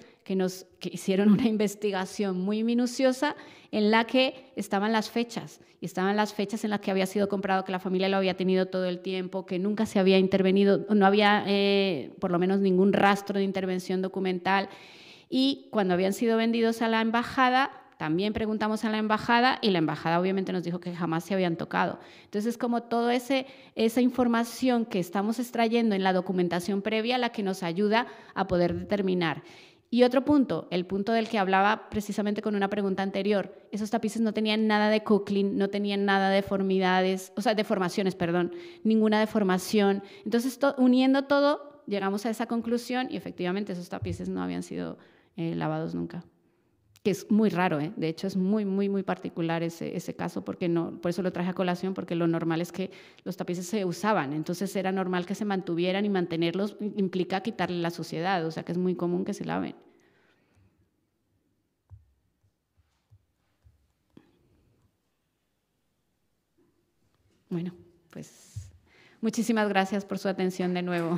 B: que hicieron una investigación muy minuciosa en la que estaban las fechas, y estaban las fechas en las que había sido comprado, que la familia lo había tenido todo el tiempo, que nunca se había intervenido, no había eh, por lo menos ningún rastro de intervención documental, y cuando habían sido vendidos a la embajada, también preguntamos a la embajada y la embajada obviamente nos dijo que jamás se habían tocado. Entonces, como toda esa información que estamos extrayendo en la documentación previa, la que nos ayuda a poder determinar. Y otro punto, el punto del que hablaba precisamente con una pregunta anterior, esos tapices no tenían nada de cookling, no tenían nada de deformidades, o sea, deformaciones, perdón, ninguna deformación. Entonces, uniendo todo, llegamos a esa conclusión y efectivamente esos tapices no habían sido eh, lavados nunca que es muy raro, ¿eh? de hecho es muy, muy, muy particular ese, ese caso, porque no, por eso lo traje a colación, porque lo normal es que los tapices se usaban, entonces era normal que se mantuvieran y mantenerlos implica quitarle la suciedad, o sea que es muy común que se laven. Bueno, pues muchísimas gracias por su atención de nuevo.